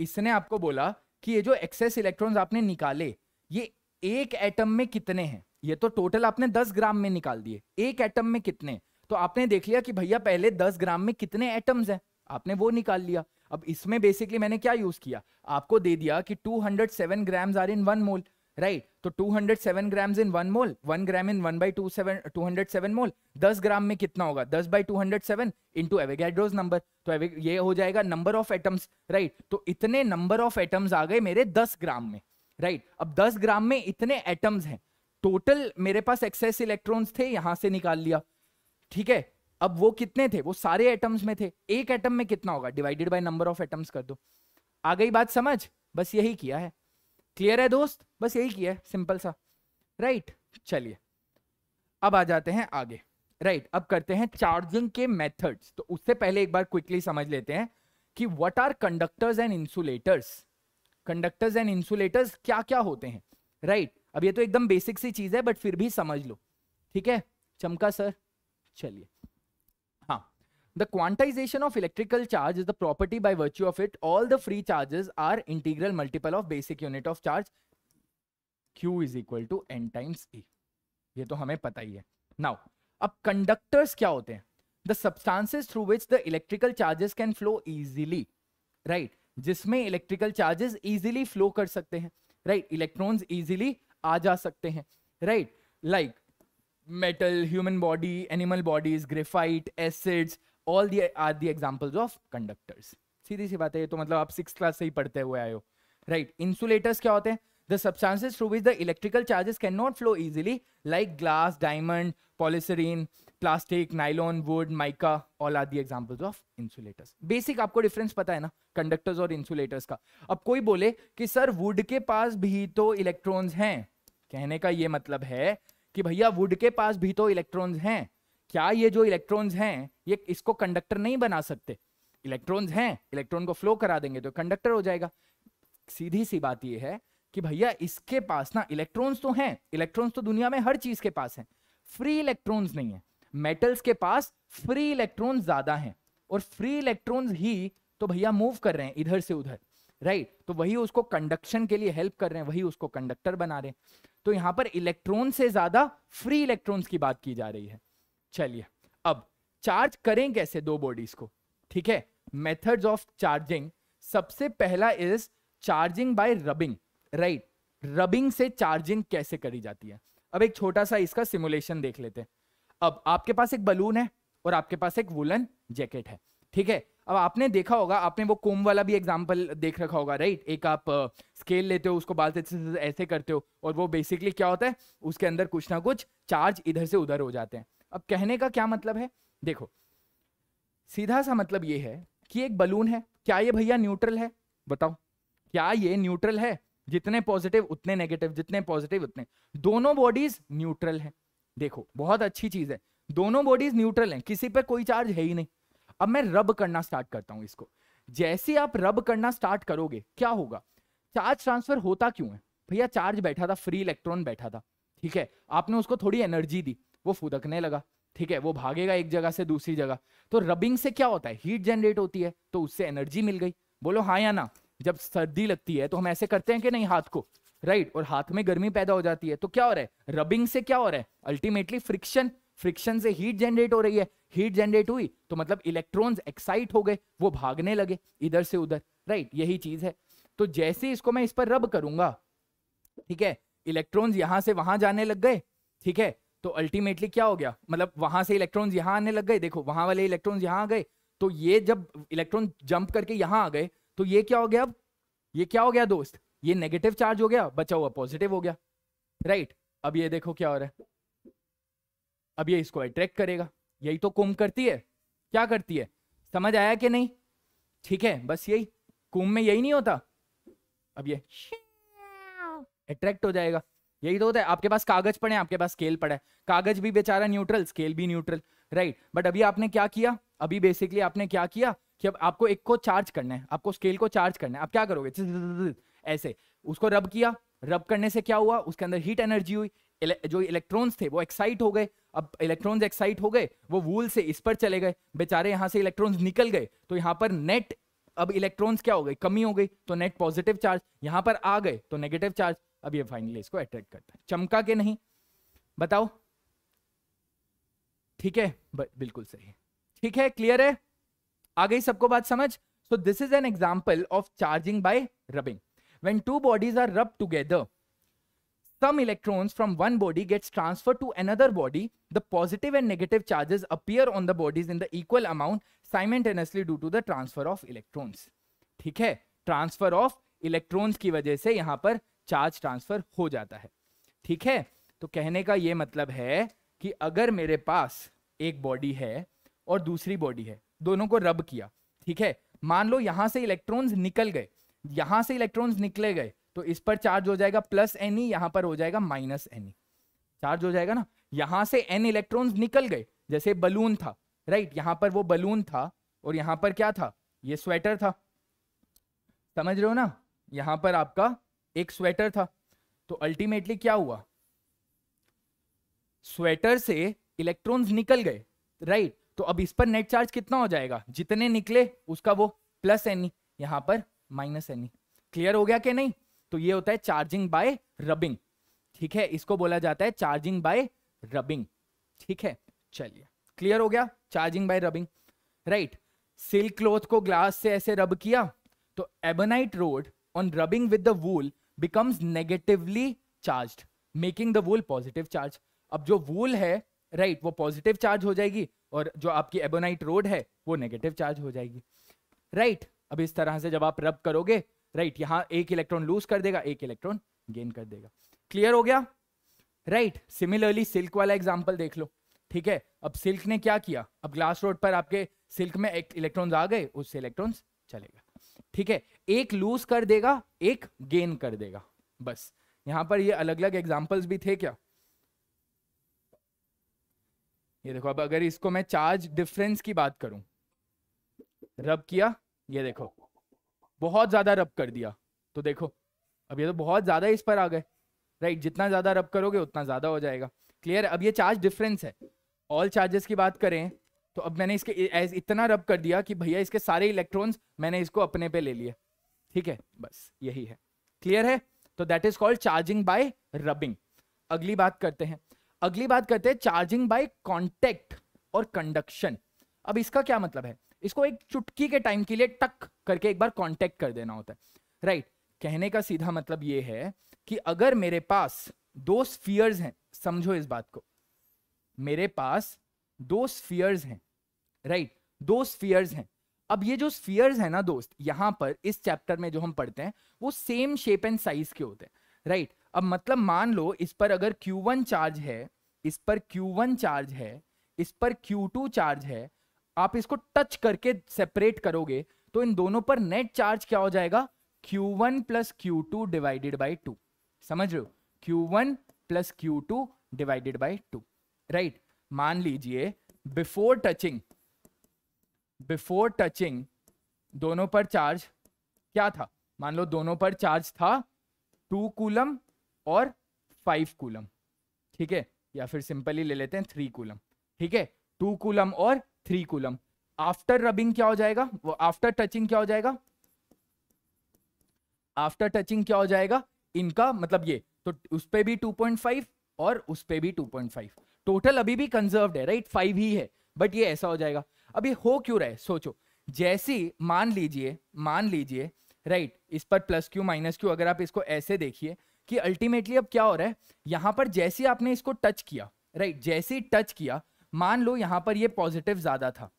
इसने आपको बोला कि ये जो एक्सेस इलेक्ट्रॉन्स आपने निकाले ये एक एटम में कितने हैं ये तो टोटल आपने 10 ग्राम में निकाल दिए एक एटम में कितने तो आपने देख लिया कि भैया पहले 10 ग्राम में कितने एटम्स हैं आपने वो निकाल लिया अब इसमें बेसिकली मैंने क्या यूज किया आपको दे दिया कि 207 grams are in one mole right तो 207 grams in one mole one gram in one by two seven two hundred seven mole दस ग्राम में कितना होगा दस by two hundred seven into Avogadro's number तो ये हो जाएगा नंबर ऑफ एटम्स राइट तो इतने नंबर ऑफ एटम्स आ गए मेरे दस ग्राम में राइट right? अब दस ग्राम में इतने एटम्स हैं टोटल मेरे पास एक्सेस इलेक्ट्रॉन्स थे यहां से निकाल लिया ठीक है अब वो कितने थे वो सारे एटम्स में थे एक एटम में कितना होगा divided by number of atoms कर दो आ गई बात समझ बस यही किया है क्लियर है दोस्त बस यही किया है सिंपल सा राइट चलिए अब आ जाते हैं आगे राइट अब करते हैं चार्जिंग के मेथड्स तो उससे पहले एक बार क्विकली समझ लेते हैं कि what are conductors and insulators conductors and insulators क्या क्या होते हैं राइट right. अब ये तो एकदम बेसिक सी चीज है बट फिर भी समझ लो ठीक है चमका सर चलिए हाँ the quantization of electrical charge is the property by virtue of it all the free charges are integral multiple of basic unit of charge q is equal to n times e ये तो हमें पता ही है now अब conductors क्या होते हैं the substances through which the electrical charges can flow easily right जिसमें इलेक्ट्रिकल चार्जेस इजिली फ्लो कर सकते हैं राइट इलेक्ट्रॉन्स इजिली आ जा सकते हैं right like metal human body animal bodies graphite acids all the are the examples of conductors सीधी सी बात है तो मतलब आप सिक्स क्लास से ही पढ़ते हुए आए हो राइट right. इंसुलेटर्स क्या होते हैं the substances through which the electrical charges cannot flow easily, like glass, diamond, polystyrene, plastic, nylon, wood, mica, all are the examples of insulators. Basic आपको difference पता है ना conductors और insulators का अब कोई बोले कि सर wood के पास भी तो electrons हैं कहने का ये मतलब है कि भैया wood के पास भी तो electrons हैं क्या ये जो इलेक्ट्रॉन्स हैं ये इसको कंडक्टर नहीं बना सकते इलेक्ट्रॉन्स हैं इलेक्ट्रॉन को फ्लो करा देंगे तो कंडक्टर हो जाएगा सीधी सी बात यह है कि भैया इसके पास ना इलेक्ट्रॉन्स तो हैं इलेक्ट्रॉन्स तो दुनिया में हर चीज के पास हैं फ्री इलेक्ट्रॉन्स नहीं है मेटल्स के पास फ्री इलेक्ट्रॉन्स ज्यादा हैं और फ्री इलेक्ट्रॉन्स ही तो भैया मूव कर रहे हैं इधर से उधर राइट right? तो वही उसको कंडक्शन के लिए हेल्प कर रहे हैं वही उसको कंडक्टर बना रहे हैं तो यहां पर इलेक्ट्रॉन से ज्यादा फ्री इलेक्ट्रॉन्स की बात की जा रही है चलिए अब चार्ज करें कैसे दो बॉडीज को ठीक है मेथड्स ऑफ चार्जिंग सबसे पहला is charging by rubbing right rubbing से चार्जिंग कैसे करी जाती है अब एक छोटा सा इसका सिमुलेशन देख लेते हैं अब आपके पास एक बलून है और आपके पास एक वुलन जैकेट है ठीक है अब आपने देखा होगा आपने वो कोम वाला भी एग्जाम्पल देख रखा होगा राइट एक आप स्केल लेते हो उसको बाल से ऐसे करते हो और वो बेसिकली क्या होता है उसके अंदर कुछ ना कुछ चार्ज इधर से उधर हो जाते हैं अब कहने का क्या मतलब है देखो सीधा सा मतलब ये है कि एक बलून है क्या ये भैया न्यूट्रल है बताओ क्या ये न्यूट्रल है जितने पॉजिटिव उतने नेगेटिव जितने पॉजिटिव उतने दोनों बॉडीज न्यूट्रल हैं देखो बहुत अच्छी चीज है दोनों बॉडीज न्यूट्रल हैं किसी पर कोई चार्ज है ही नहीं अब मैं रब करना स्टार्ट करता हूं इसको जैसे आप रब करना स्टार्ट करोगे क्या होगा चार्ज ट्रांसफर होता क्यों है भैया चार्ज बैठा था फ्री इलेक्ट्रॉन बैठा था ठीक है आपने उसको थोड़ी एनर्जी दी वो फुदकने लगा ठीक है वो भागेगा एक जगह से दूसरी जगह तो रबिंग से क्या होता है हीट जनरेट होती है तो उससे एनर्जी मिल गई बोलो हाँ या ना जब सर्दी लगती है तो हम ऐसे करते हैं कि नहीं हाथ को राइट और हाथ में गर्मी पैदा हो जाती है तो क्या हो रहा है रबिंग से क्या हो रहा है अल्टीमेटली फ्रिक्शन फ्रिक्शन से हीट जनरेट हो रही है हीट जनरेट हुई तो मतलब इलेक्ट्रॉन्स एक्साइट हो गए वो भागने लगे इधर से उधर राइट यही चीज है तो जैसे इसको मैं इस पर रब करूंगा ठीक है इलेक्ट्रॉन्स यहां से वहां जाने लग गए ठीक है तो अल्टीमेटली क्या हो गया मतलब वहां से इलेक्ट्रॉन्स यहां आने लग गए देखो वहां वाले इलेक्ट्रॉन्स यहां आ गए तो ये जब इलेक्ट्रॉन जंप करके यहां आ गए तो ये क्या हो गया अब ये क्या हो गया दोस्त ये नेगेटिव चार्ज हो गया बचा हुआ पॉजिटिव हो गया राइट right. अब ये देखो क्या हो रहा है अब ये इसको अट्रैक्ट करेगा यही तो कुंभ करती है क्या करती है समझ आया कि नहीं ठीक है बस यही कुंभ में यही नहीं होता अब ये अट्रैक्ट हो जाएगा यही तो होता है आपके पास कागज पड़े आपके पास स्केल पड़ा है कागज भी बेचारा न्यूट्रल स्केल भी न्यूट्रल राइट बट अभी आपने क्या किया अभी बेसिकली आपने क्या किया कि अब आपको एक को चार्ज करना है आपको स्केल को चार्ज करना है आप क्या करोगे ऐसे उसको रब किया रब करने से क्या हुआ उसके अंदर हीट एनर्जी हुई जो इलेक्ट्रॉन्स थे वो एक्साइट हो गए अब इलेक्ट्रॉन्स एक्साइट हो गए वो वूल से इस पर चले गए बेचारे यहाँ से इलेक्ट्रॉन्स निकल गए तो यहाँ पर नेट अब इलेक्ट्रॉन्स क्या हो गए कमी हो गई तो नेट पॉजिटिव चार्ज यहाँ पर आ गए तो नेगेटिव चार्ज अब ये फाइनली इसको अट्रैक्ट करता है चमका के नहीं बताओ ठीक है बिल्कुल सही ठीक है क्लियर है आ गई सबको बात समझ so this is an example of charging by rubbing when two bodies are rub together some electrons from one body gets transfer to another body the positive and negative charges appear on the bodies in the equal amount simultaneously due to the transfer of electron ठीक है transfer of electrons की वजह से यहां पर charge transfer हो जाता है ठीक है तो कहने का यह मतलब है कि अगर मेरे पास एक बॉडी है और दूसरी बॉडी है दोनों को रब किया ठीक है मान लो यहां से इलेक्ट्रॉन्स निकल गए यहां से इलेक्ट्रॉन्स निकले गए तो इस पर चार्ज हो जाएगा प्लस एन ई यहां पर हो जाएगा माइनस एन ई चार्ज हो जाएगा ना यहां से एन इलेक्ट्रॉन्स निकल गए जैसे बलून था राइट यहां पर वो बलून था और यहां पर क्या था ये स्वेटर था समझ रहे हो ना यहां पर आपका एक स्वेटर था तो अल्टीमेटली क्या हुआ स्वेटर से इलेक्ट्रॉन्स निकल गए राइट तो अब इस पर नेट चार्ज कितना हो जाएगा जितने निकले उसका वो प्लस एन e, यहाँ पर माइनस एन क्लियर हो गया कि नहीं तो ये होता है चार्जिंग बाय रबिंग ठीक है इसको बोला जाता है चार्जिंग बाय रबिंग ठीक है चलिए क्लियर हो गया charging by rubbing right silk cloth को ग्लास से ऐसे रब किया तो ebonite rod on rubbing with the wool becomes negatively charge making the wool positive charge अब जो वूल है राइट right, वो पॉजिटिव चार्ज हो जाएगी और जो आपकी एबोनाइट रोड है वो नेगेटिव चार्ज हो जाएगी राइट right, अब इस तरह से जब आप रब करोगे राइट right, यहां एक इलेक्ट्रॉन लूज कर देगा एक इलेक्ट्रॉन गेन कर देगा क्लियर हो गया राइट सिमिलरली सिल्क वाला एग्जाम्पल देख लो ठीक है अब सिल्क ने क्या किया अब ग्लास रोड पर आपके सिल्क में एक इलेक्ट्रॉन आ गए उससे इलेक्ट्रॉन्स चलेगा ठीक है एक लूज कर देगा एक गेन कर देगा बस यहां पर ये अलग अलग एग्जाम्पल्स भी थे क्या ये देखो अब अगर इसको मैं चार्ज डिफरेंस की बात करूं रब किया ये देखो बहुत ज्यादा रब कर दिया तो देखो अब ये तो बहुत ज्यादा इस पर आ गए राइट जितना ज्यादा रब करोगे उतना ज्यादा हो जाएगा क्लियर अब ये चार्ज डिफरेंस है ऑल चार्जेस की बात करें तो अब मैंने इसके इतना रब कर दिया कि भैया इसके सारे इलेक्ट्रॉन्स मैंने इसको अपने पे ले लिए ठीक है बस यही है क्लियर है तो that is called charging by rubbing अगली बात करते हैं अगली बात करते हैं चार्जिंग बाय कॉन्टेक्ट और कंडक्शन अब इसका क्या मतलब है इसको एक चुटकी के टाइम के लिए टक करके एक बार कॉन्टेक्ट कर देना होता है राइट right. कहने का सीधा मतलब यह है कि अगर मेरे पास दो स्फीयर्स हैं समझो इस बात को मेरे पास दो स्फीयर्स हैं राइट right. दो स्फीयर्स हैं अब ये जो स्फीयर्स हैं ना दोस्त यहां पर इस चैप्टर में जो हम पढ़ते हैं वो सेम शेप एंड साइज के होते हैं राइट right. अब मतलब मान लो इस पर अगर Q1 चार्ज है इस पर Q1 चार्ज है इस पर Q2 चार्ज है आप इसको टच करके सेपरेट करोगे तो इन दोनों पर नेट चार्ज क्या हो जाएगा Q1 one plus q two divided by two समझ रहे हो Q1 one plus q two divided by two right मान लीजिए बिफोर टचिंग बिफोर टचिंग दोनों पर चार्ज क्या था मान लो दोनों पर चार्ज था टू कूलम और फाइव कूलम ठीक है या फिर सिंपली ले लेते हैं थ्री कूलम ठीक है टू कूलम और थ्री कूलम आफ्टर रबिंग क्या हो जाएगा वो आफ्टर टचिंग क्या हो जाएगा आफ्टर टचिंग क्या हो जाएगा इनका मतलब ये तो उस पर भी 2.5 और उस पर भी 2.5 टोटल अभी भी कंजर्व्ड है राइट फाइव ही है बट ये ऐसा हो जाएगा अब ये हो क्यों रहा है सोचो जैसी मान लीजिए मान लीजिए राइट इस पर प्लस क्यू माइनस क्यू अगर आप इसको ऐसे देखिए कि अल्टीमेटली अब क्या हो रहा है यहां पर जैसे आपने इसको टच किया राइट right, जैसे टच किया मान लो यहां पर ये पॉजिटिव ज़्यादा था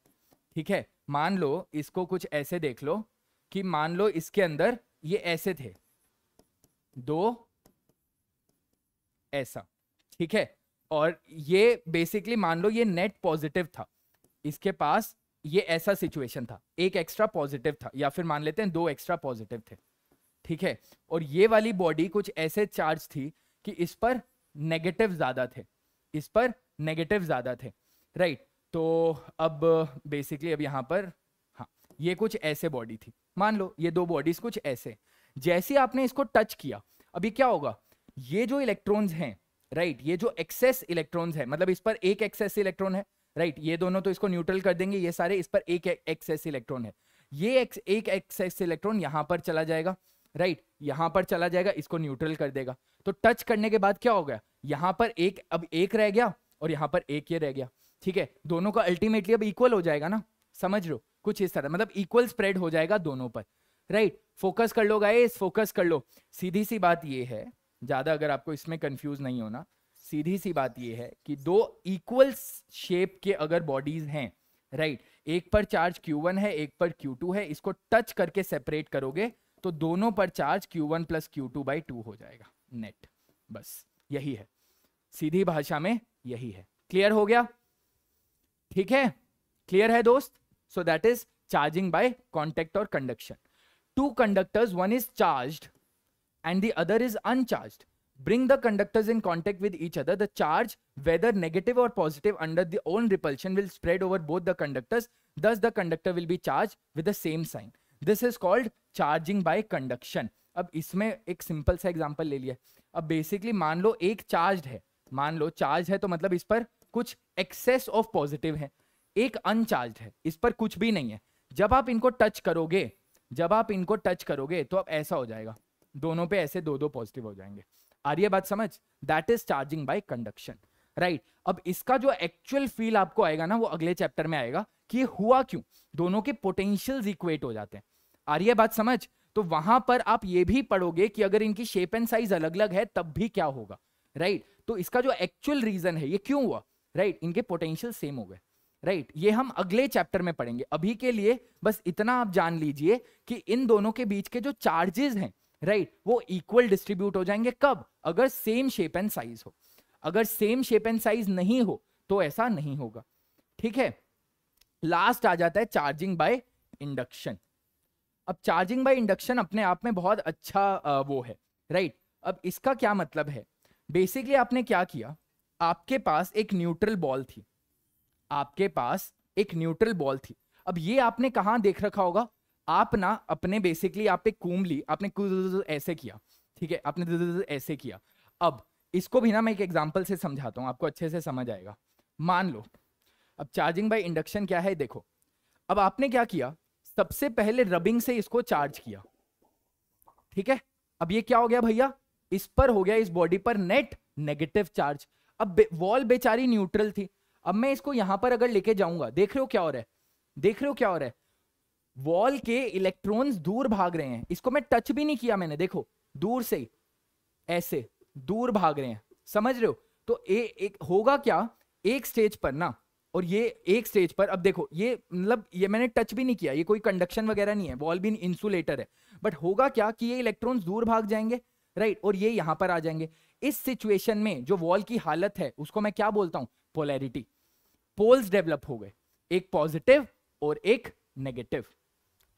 ठीक है मान लो इसको कुछ ऐसे देख लो कि मान लो इसके अंदर ये ऐसे थे दो ऐसा ठीक है और ये बेसिकली मान लो ये नेट पॉजिटिव था इसके पास ये ऐसा सिचुएशन था एक एक्स्ट्रा पॉजिटिव था या फिर मान लेते हैं दो एक्स्ट्रा पॉजिटिव थे ठीक है और ये वाली बॉडी कुछ ऐसे चार्ज थी कि इस पर नेगेटिव ज़्यादा थे इस पर नेगेटिव ज़्यादा थे राइट तो अब बेसिकली अब यहां पर हाँ ये कुछ ऐसे बॉडी थी मान लो ये दो बॉडीज कुछ ऐसे जैसे आपने इसको टच किया अभी क्या होगा ये जो इलेक्ट्रॉन्स हैं राइट ये जो एक्सेस इलेक्ट्रॉन्स है मतलब इस पर एक एक्सेस इलेक्ट्रॉन है राइट ये दोनों तो इसको न्यूट्रल कर देंगे ये सारे इस पर एक एक्सेस इलेक्ट्रॉन है ये एक एक्सेस इलेक्ट्रॉन यहां पर चला जाएगा राइट right? यहां पर चला जाएगा इसको न्यूट्रल कर देगा तो टच करने के बाद क्या हो गया यहां पर एक अब एक रह गया और यहां पर एक ये रह गया ठीक है दोनों का अल्टीमेटली अब इक्वल हो जाएगा ना समझ लो कुछ इस तरह मतलब इक्वल स्प्रेड हो जाएगा दोनों पर राइट right? फोकस कर लो गाय फोकस कर लो सीधी सी बात ये है ज्यादा अगर आपको इसमें कंफ्यूज नहीं होना सीधी सी बात यह है कि दो इक्वल शेप के अगर बॉडीज हैं राइट right? एक पर चार्ज Q1 है एक पर Q2 है इसको टच करके सेपरेट करोगे तो दोनों पर charge Q1 one plus q two by two हो जाएगा नेट बस यही है सीधी भाषा में यही है क्लियर हो गया ठीक है क्लियर है दोस्त so that is charging by contact और conduction two conductors one is charge and the other is uncharge Bring the conductors in contact with each other. The charge, whether negative or positive under the own repulsion, will spread over both the conductors. Thus, the conductor will be charged with the same sign. This is called charging by conduction अब इसमें एक simple सा example ले लिया अब basically मान लो एक charge है मान लो चार्ज है तो मतलब इस पर कुछ एक्सेस ऑफ पॉजिटिव है एक अनचार्ज है इस पर कुछ भी नहीं है जब आप इनको टच करोगे जब आप इनको टच करोगे तो अब ऐसा हो जाएगा दोनों पे ऐसे दो दो पॉजिटिव हो जाएंगे आ रही है बात समझ that is charging by conduction right अब इसका जो एक्चुअल फील आपको आएगा ना वो अगले चैप्टर में आएगा कि ये हुआ क्यों दोनों के पोटेंशियल इक्वेट हो जाते हैं आ रही है बात समझ तो वहां पर आप ये भी पढ़ोगे कि अगर इनकी शेप एंड साइज अलग अलग है तब भी क्या होगा राइट right? तो इसका जो एक्चुअल रीजन है ये क्यों हुआ राइट right? इनके पोटेंशियल सेम हो गए राइट right? ये हम अगले चैप्टर में पढ़ेंगे अभी के लिए बस इतना आप जान लीजिए कि इन दोनों के बीच के जो चार्जेस हैं राइट right? वो इक्वल डिस्ट्रीब्यूट हो जाएंगे कब अगर सेम शेप एंड साइज हो अगर सेम शेप एंड साइज नहीं हो तो ऐसा नहीं होगा ठीक है लास्ट आ जाता है चार्जिंग बाय इंडक्शन अब चार्जिंग बाय इंडक्शन अपने आप में बहुत अच्छा वो है राइट अब इसका क्या मतलब है बेसिकली आपने क्या किया आपके पास एक न्यूट्रल बॉल थी आपके पास एक न्यूट्रल बॉल थी अब ये आपने कहा देख रखा होगा आप ना अपने बेसिकली आप एक कूम ली आपने ऐसे किया ठीक है आपने ऐसे किया अब इसको भी ना मैं एक एग्जाम्पल से समझाता हूँ आपको अच्छे से समझ आएगा मान लो अब चार्जिंग बाय इंडक्शन क्या है देखो अब आपने क्या किया सबसे पहले रबिंग से इसको चार्ज किया ठीक है अब ये क्या हो गया भैया इस पर हो गया इस बॉडी पर नेट नेगेटिव चार्ज अब वॉल बेचारी न्यूट्रल थी अब मैं इसको यहां पर अगर लेके जाऊंगा देख रहे हो क्या हो रहा है देख रहे हो क्या हो रहा है वॉल के इलेक्ट्रॉन्स दूर भाग रहे हैं इसको मैं टच भी नहीं किया मैंने देखो दूर से ऐसे दूर भाग रहे हैं समझ रहे हो तो ए, एक होगा क्या एक स्टेज पर ना और ये एक स्टेज पर अब देखो ये मतलब ये मैंने टच भी नहीं किया ये कोई कंडक्शन वगैरह नहीं है वॉल बिन इंसुलेटर है बट होगा क्या कि ये इलेक्ट्रॉन्स दूर भाग जाएंगे राइट और ये यहां पर आ जाएंगे इस सिचुएशन में जो वॉल की हालत है उसको मैं क्या बोलता हूं पोलैरिटी पोल्स डेवलप हो गए एक पॉजिटिव और एक नेगेटिव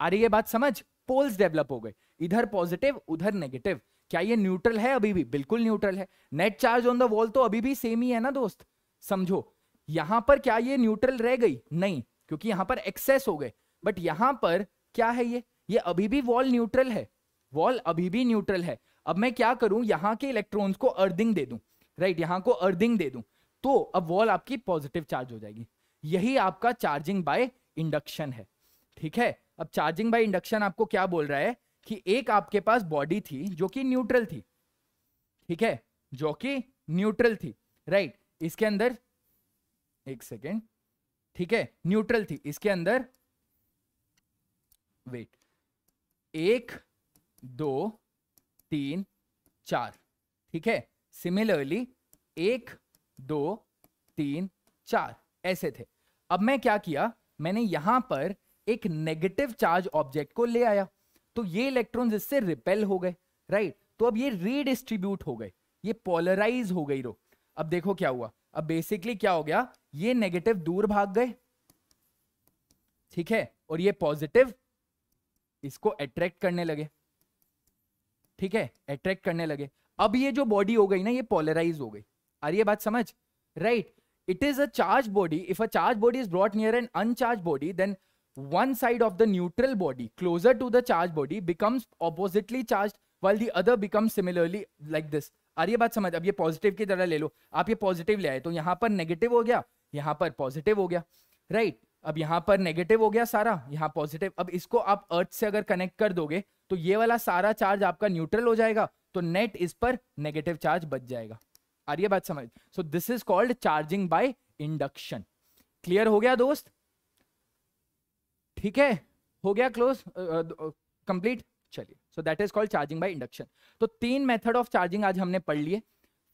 आ रही है बात समझ पोल्स डेवलप हो गए इधर पॉजिटिव उधर नेगेटिव क्या ये न्यूट्रल है अभी भी बिल्कुल न्यूट्रल है net charge on the wall तो अभी भी सेम ही है ना दोस्त समझो यहां पर क्या ये न्यूट्रल रह गई नहीं क्योंकि यहां पर एक्सेस हो गए बट यहां पर क्या है ये ये अभी भी वॉल न्यूट्रल है वॉल अभी भी न्यूट्रल है अब मैं क्या करूं यहां के इलेक्ट्रॉन्स को अर्थिंग दे दूं राइट यहां को अर्थिंग दे दूं तो अब वॉल आपकी पॉजिटिव चार्ज हो जाएगी यही आपका चार्जिंग बाय इंडक्शन है ठीक है अब चार्जिंग बाय इंडक्शन आपको क्या बोल रहा है कि एक आपके पास बॉडी थी जो कि न्यूट्रल थी ठीक है जो कि न्यूट्रल थी राइट इसके अंदर एक सेकेंड ठीक है न्यूट्रल थी इसके अंदर वेट एक दो तीन चार ठीक है सिमिलरली एक दो तीन चार ऐसे थे अब मैं क्या किया मैंने यहां पर एक नेगेटिव चार्ज ऑब्जेक्ट को ले आया तो ये इलेक्ट्रॉन्स इससे रिपेल हो गए राइट तो अब ये रीडिस्ट्रीब्यूट हो गए ये पोलराइज हो गई रो अब देखो क्या हुआ अब बेसिकली क्या हो गया ये नेगेटिव दूर भाग गए ठीक है और ये पॉजिटिव इसको अट्रैक्ट करने लगे ठीक है अट्रैक्ट करने लगे अब ये जो बॉडी हो गई ना ये पोलराइज हो गई आ ये बात समझ right it is a charge body if a charge body is brought near an uncharge body then one side of the neutral body closer to the charge body becomes oppositely charge well the other become similarly like this आ रही बात समझ अब ये positive की तरह ले लो आप ये पॉजिटिव ले आए तो यहाँ पर नेगेटिव हो गया यहाँ पर पॉजिटिव हो गया राइट right? अब यहाँ पर नेगेटिव हो गया सारा यहाँ पॉजिटिव अब इसको आप अर्थ से अगर कनेक्ट कर दोगे तो ये वाला सारा चार्ज आपका न्यूट्रल हो जाएगा तो नेट इस पर नेगेटिव चार्ज बच जाएगा आ रही है बात समझ so this is called charging by induction clear हो गया दोस्त ठीक है हो गया क्लोज कंप्लीट चलिए so that is called charging by induction तो तीन मेथड ऑफ चार्जिंग आज हमने पढ़ लिए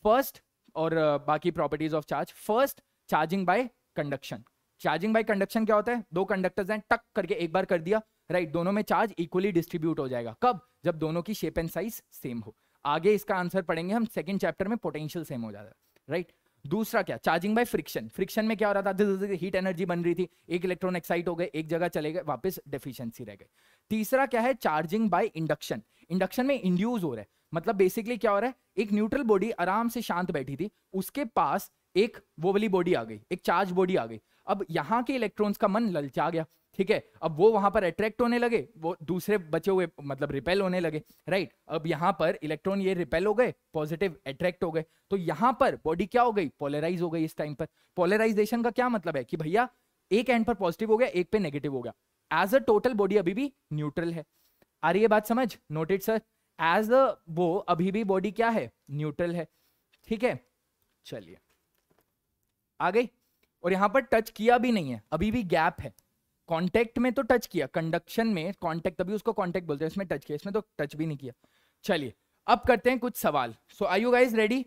फर्स्ट और बाकी properties of charge first charging by conduction charging by conduction क्या होता है दो कंडक्टर्स हैं टक करके एक बार कर दिया राइट right, दोनों में चार्ज इक्वली डिस्ट्रीब्यूट हो जाएगा कब जब दोनों की शेप एंड साइज सेम हो आगे इसका आंसर पढ़ेंगे हम सेकंड चैप्टर में पोटेंशियल सेम हो जाता है राइट दूसरा क्या चार्जिंग बाय फ्रिक्शन फ्रिक्शन में क्या हो रहा था जिस हीट एनर्जी बन रही थी एक इलेक्ट्रॉन एक्साइट हो गए एक जगह चले गए वापस डेफिशिएंसी रह गई तीसरा क्या है चार्जिंग बाय इंडक्शन इंडक्शन में इंड्यूज हो रहा है मतलब बेसिकली क्या हो रहा है एक न्यूट्रल बॉडी आराम से शांत बैठी थी उसके पास एक वो वाली बॉडी आ गई एक चार्ज बॉडी आ गई अब यहाँ के इलेक्ट्रॉन्स का मन ललचा गया ठीक है अब वो वहां पर अट्रैक्ट होने लगे वो दूसरे बचे हुए मतलब रिपेल होने लगे राइट अब यहाँ पर इलेक्ट्रॉन ये रिपेल हो गए पॉजिटिव अट्रैक्ट हो गए तो यहाँ पर बॉडी क्या हो गई पोलराइज हो गई इस टाइम पर पोलराइजेशन का क्या मतलब है कि भैया एक एंड पर पॉजिटिव हो गया एक पे नेगेटिव हो गया एज अ टोटल बॉडी अभी भी न्यूट्रल है आ रही है बात समझ नोटेड सर एज अ वो अभी भी बॉडी क्या है न्यूट्रल है ठीक है चलिए आ गई और यहां पर टच किया भी नहीं है अभी भी गैप है कॉन्टेक्ट में तो टच किया कंडक्शन में कॉन्टेक्ट अभी उसको कॉन्टेक्ट बोलते हैं इसमें टच किया इसमें तो टच भी नहीं किया चलिए अब करते हैं कुछ सवाल so I you guys ready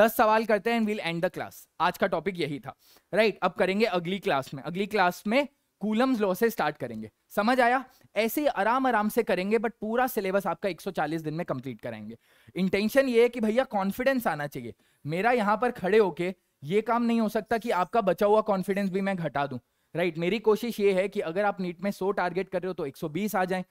दस सवाल करते हैं and will end the class आज का टॉपिक यही था राइट right, अब करेंगे अगली क्लास में अगली क्लास में कूलम्स लॉ से स्टार्ट करेंगे समझ आया ऐसे ही आराम आराम से करेंगे बट पूरा सिलेबस आपका 140 दिन में कंप्लीट कराएंगे इंटेंशन ये है कि भैया कॉन्फिडेंस आना चाहिए मेरा यहाँ पर खड़े होके ये काम नहीं हो सकता कि आपका बचा हुआ कॉन्फिडेंस भी मैं घटा दूं राइट right, मेरी कोशिश ये है कि अगर आप नीट में 100 टारगेट कर रहे हो तो 120 आ जाए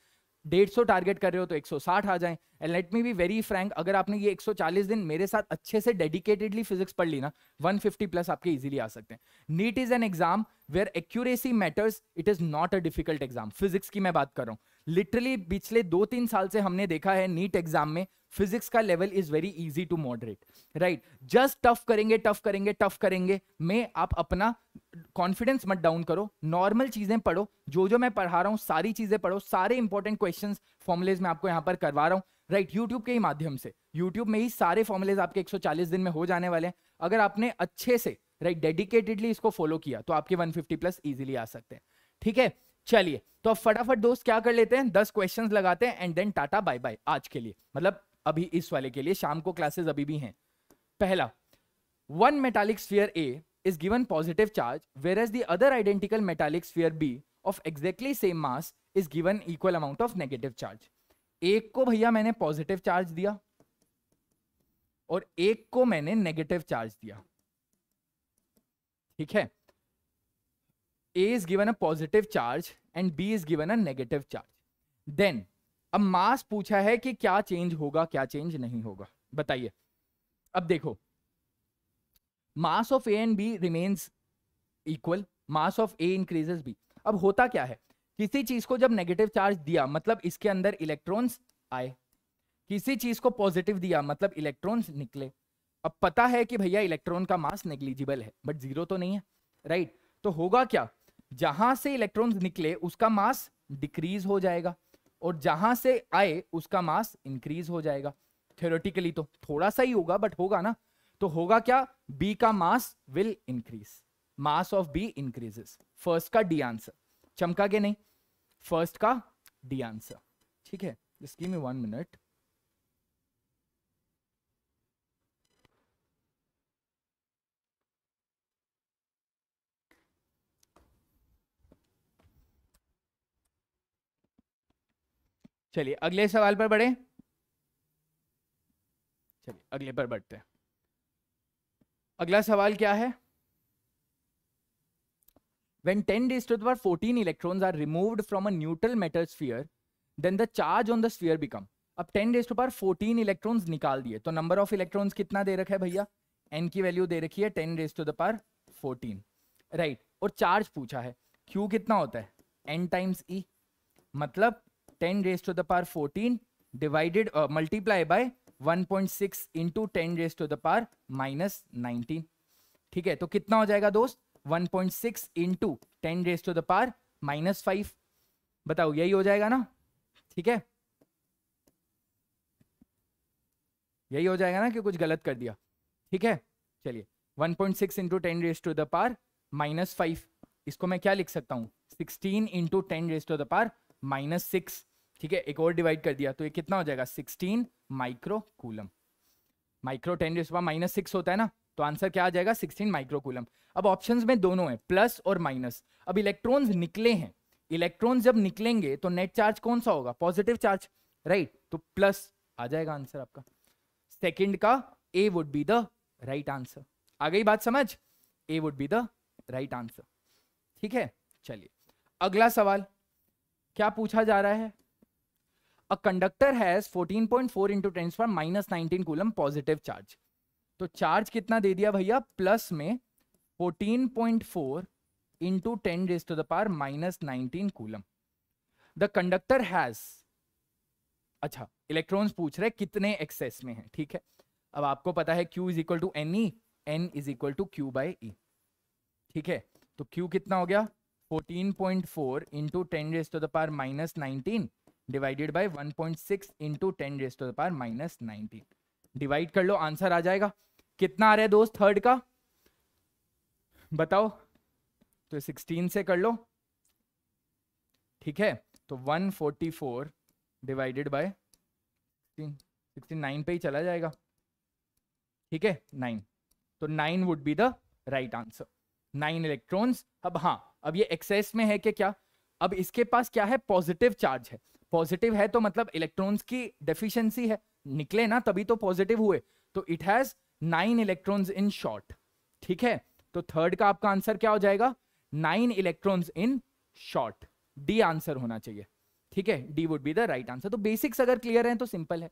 सौ टारगेट कर रहे हो तो 160 आ जाए and let me be very frank अगर आपने ये 140 दिन मेरे साथ अच्छे से डेडिकेटेडली फिजिक्स पढ़ ली ना 150 प्लस आपके इजीली आ सकते हैं NEET is an exam where accuracy matters it is not a difficult exam physics की मैं बात कर रहा हूँ लिटरली पिछले दो तीन साल से हमने देखा है नीट एग्जाम में फिजिक्स का level is very easy to moderate right just tough करेंगे टफ करेंगे टफ करेंगे में आप अपना कॉन्फिडेंस मत डाउन करो नॉर्मल चीजें पढ़ो जो जो मैं पढ़ा रहा हूँ सारी चीजें पढ़ो सारे इंपॉर्टेंट क्वेश्चन फॉर्मुलेज में आपको यहाँ पर करवा रहा हूँ राइट right, यूट्यूब के ही माध्यम से यूट्यूब में ही सारे फॉर्मुलेज आपके 140 दिन में हो जाने वाले हैं अगर आपने अच्छे से राइट right, डेडिकेटेडली इसको फॉलो किया तो आपके 150 प्लस इजीली आ सकते हैं ठीक है चलिए तो अब फटाफट दोस्त क्या कर लेते हैं दस क्वेश्चन लगाते हैं and then tata bye bye आज के लिए मतलब अभी इस वाले के लिए शाम को क्लासेस अभी भी हैं पहला one metallic sphere A is given positive charge whereas the other identical metallic sphere B of exactly same mass is given equal amount of negative charge एक को भैया मैंने पॉजिटिव चार्ज दिया और एक को मैंने नेगेटिव चार्ज दिया ठीक है A is given a positive charge and B is given a negative charge then अब मास पूछा है कि क्या चेंज होगा क्या चेंज नहीं होगा बताइए अब देखो mass of A and B remains equal mass of A increases B अब होता क्या है किसी चीज को जब नेगेटिव चार्ज दिया मतलब इसके अंदर इलेक्ट्रॉन्स आए किसी चीज को पॉजिटिव दिया मतलब इलेक्ट्रॉन्स निकले अब पता है कि भैया इलेक्ट्रॉन का मास नेग्लिजिबल है बट जीरो तो नहीं है राइट right? तो होगा क्या जहां से इलेक्ट्रॉन्स निकले उसका मास डिक्रीज हो जाएगा और जहां से आए उसका मास इंक्रीज हो जाएगा थियोरेटिकली तो थोड़ा सा ही होगा बट होगा ना तो होगा क्या बी का mass will increase mass of B increases first का डी आंसर चमका के नहीं फर्स्ट का डी आंसर ठीक है just give me one minute चलिए अगले सवाल पर बढ़े चलिए अगले पर बढ़ते हैं अगला सवाल क्या है when ten raise to the electron are removed from neutral metal sphere then the charge on the sphere become अब टेन डेज टू पर फोर्टीन इलेक्ट्रॉन निकाल दिए तो नंबर ऑफ इलेक्ट्रॉन्स कितना दे रखे भैया एन की वैल्यू दे रखी है ten raise to the fourteen right और चार्ज पूछा है क्यू कितना होता है एन टाइम्स ई मतलब ten raise to the power fourteen divided multiply by multiply point six into ten raise to the power minus nineteen ठीक है तो कितना हो जाएगा दोस्त 1.6 point six into ten raise to the power minus five बताओ यही हो जाएगा ना ठीक है यही हो जाएगा ना कि कुछ गलत कर दिया ठीक है चलिए 1.6 point six into ten raise to the power minus five इसको मैं क्या लिख सकता हूं 16 into ten raise to the power minus six ठीक है एक और डिवाइड कर दिया तो ये कितना हो जाएगा sixteen micro coulomb micro ten minus six होता है ना तो आंसर क्या आ जाएगा सिक्सटीन माइक्रो कूलम अब ऑप्शन में दोनों है प्लस और माइनस अब इलेक्ट्रॉन्स निकले हैं इलेक्ट्रॉन्स जब निकलेंगे तो नेट चार्ज कौन सा होगा पॉजिटिव चार्ज राइट तो प्लस आ जाएगा आंसर आपका सेकेंड का A would be the right answer आ गई बात समझ A would be the right answer ठीक है चलिए अगला सवाल क्या पूछा जा रहा है a conductor has 14.4 into 10 power minus 19 coulomb positive charge तो चार्ज कितना दे दिया भैया प्लस में 14.4 into 10 raised to the power minus 19 coulomb the conductor has अच्छा इलेक्ट्रॉन्स पूछ रहे कितने एक्सेस में है ठीक है अब आपको पता है Q is equal to n e n is equal to q by e ठीक है तो Q कितना हो गया 14.4 point four into ten raise to the minus nineteen divided by 1.6 point six into ten raise to minus nineteen divide कर लो answer आ जाएगा कितना आ रहा है दोस्त थर्ड का बताओ तो 16 से कर लो ठीक है तो 144 डिवाइडेड बाय 16 69 पे ही चला जाएगा ठीक है नाइन तो nine would be the right answer nine electrons अब हाँ अब ये एक्सेस में है कि क्या अब इसके पास क्या है पॉजिटिव चार्ज है पॉजिटिव है तो मतलब इलेक्ट्रॉन्स की डेफिशिएंसी है निकले ना तभी तो पॉजिटिव हुए तो it has nine electrons in short ठीक है तो थर्ड का आपका आंसर क्या हो जाएगा nine electrons in short D answer होना चाहिए ठीक है D would be the right answer तो बेसिक्स अगर क्लियर है तो सिंपल है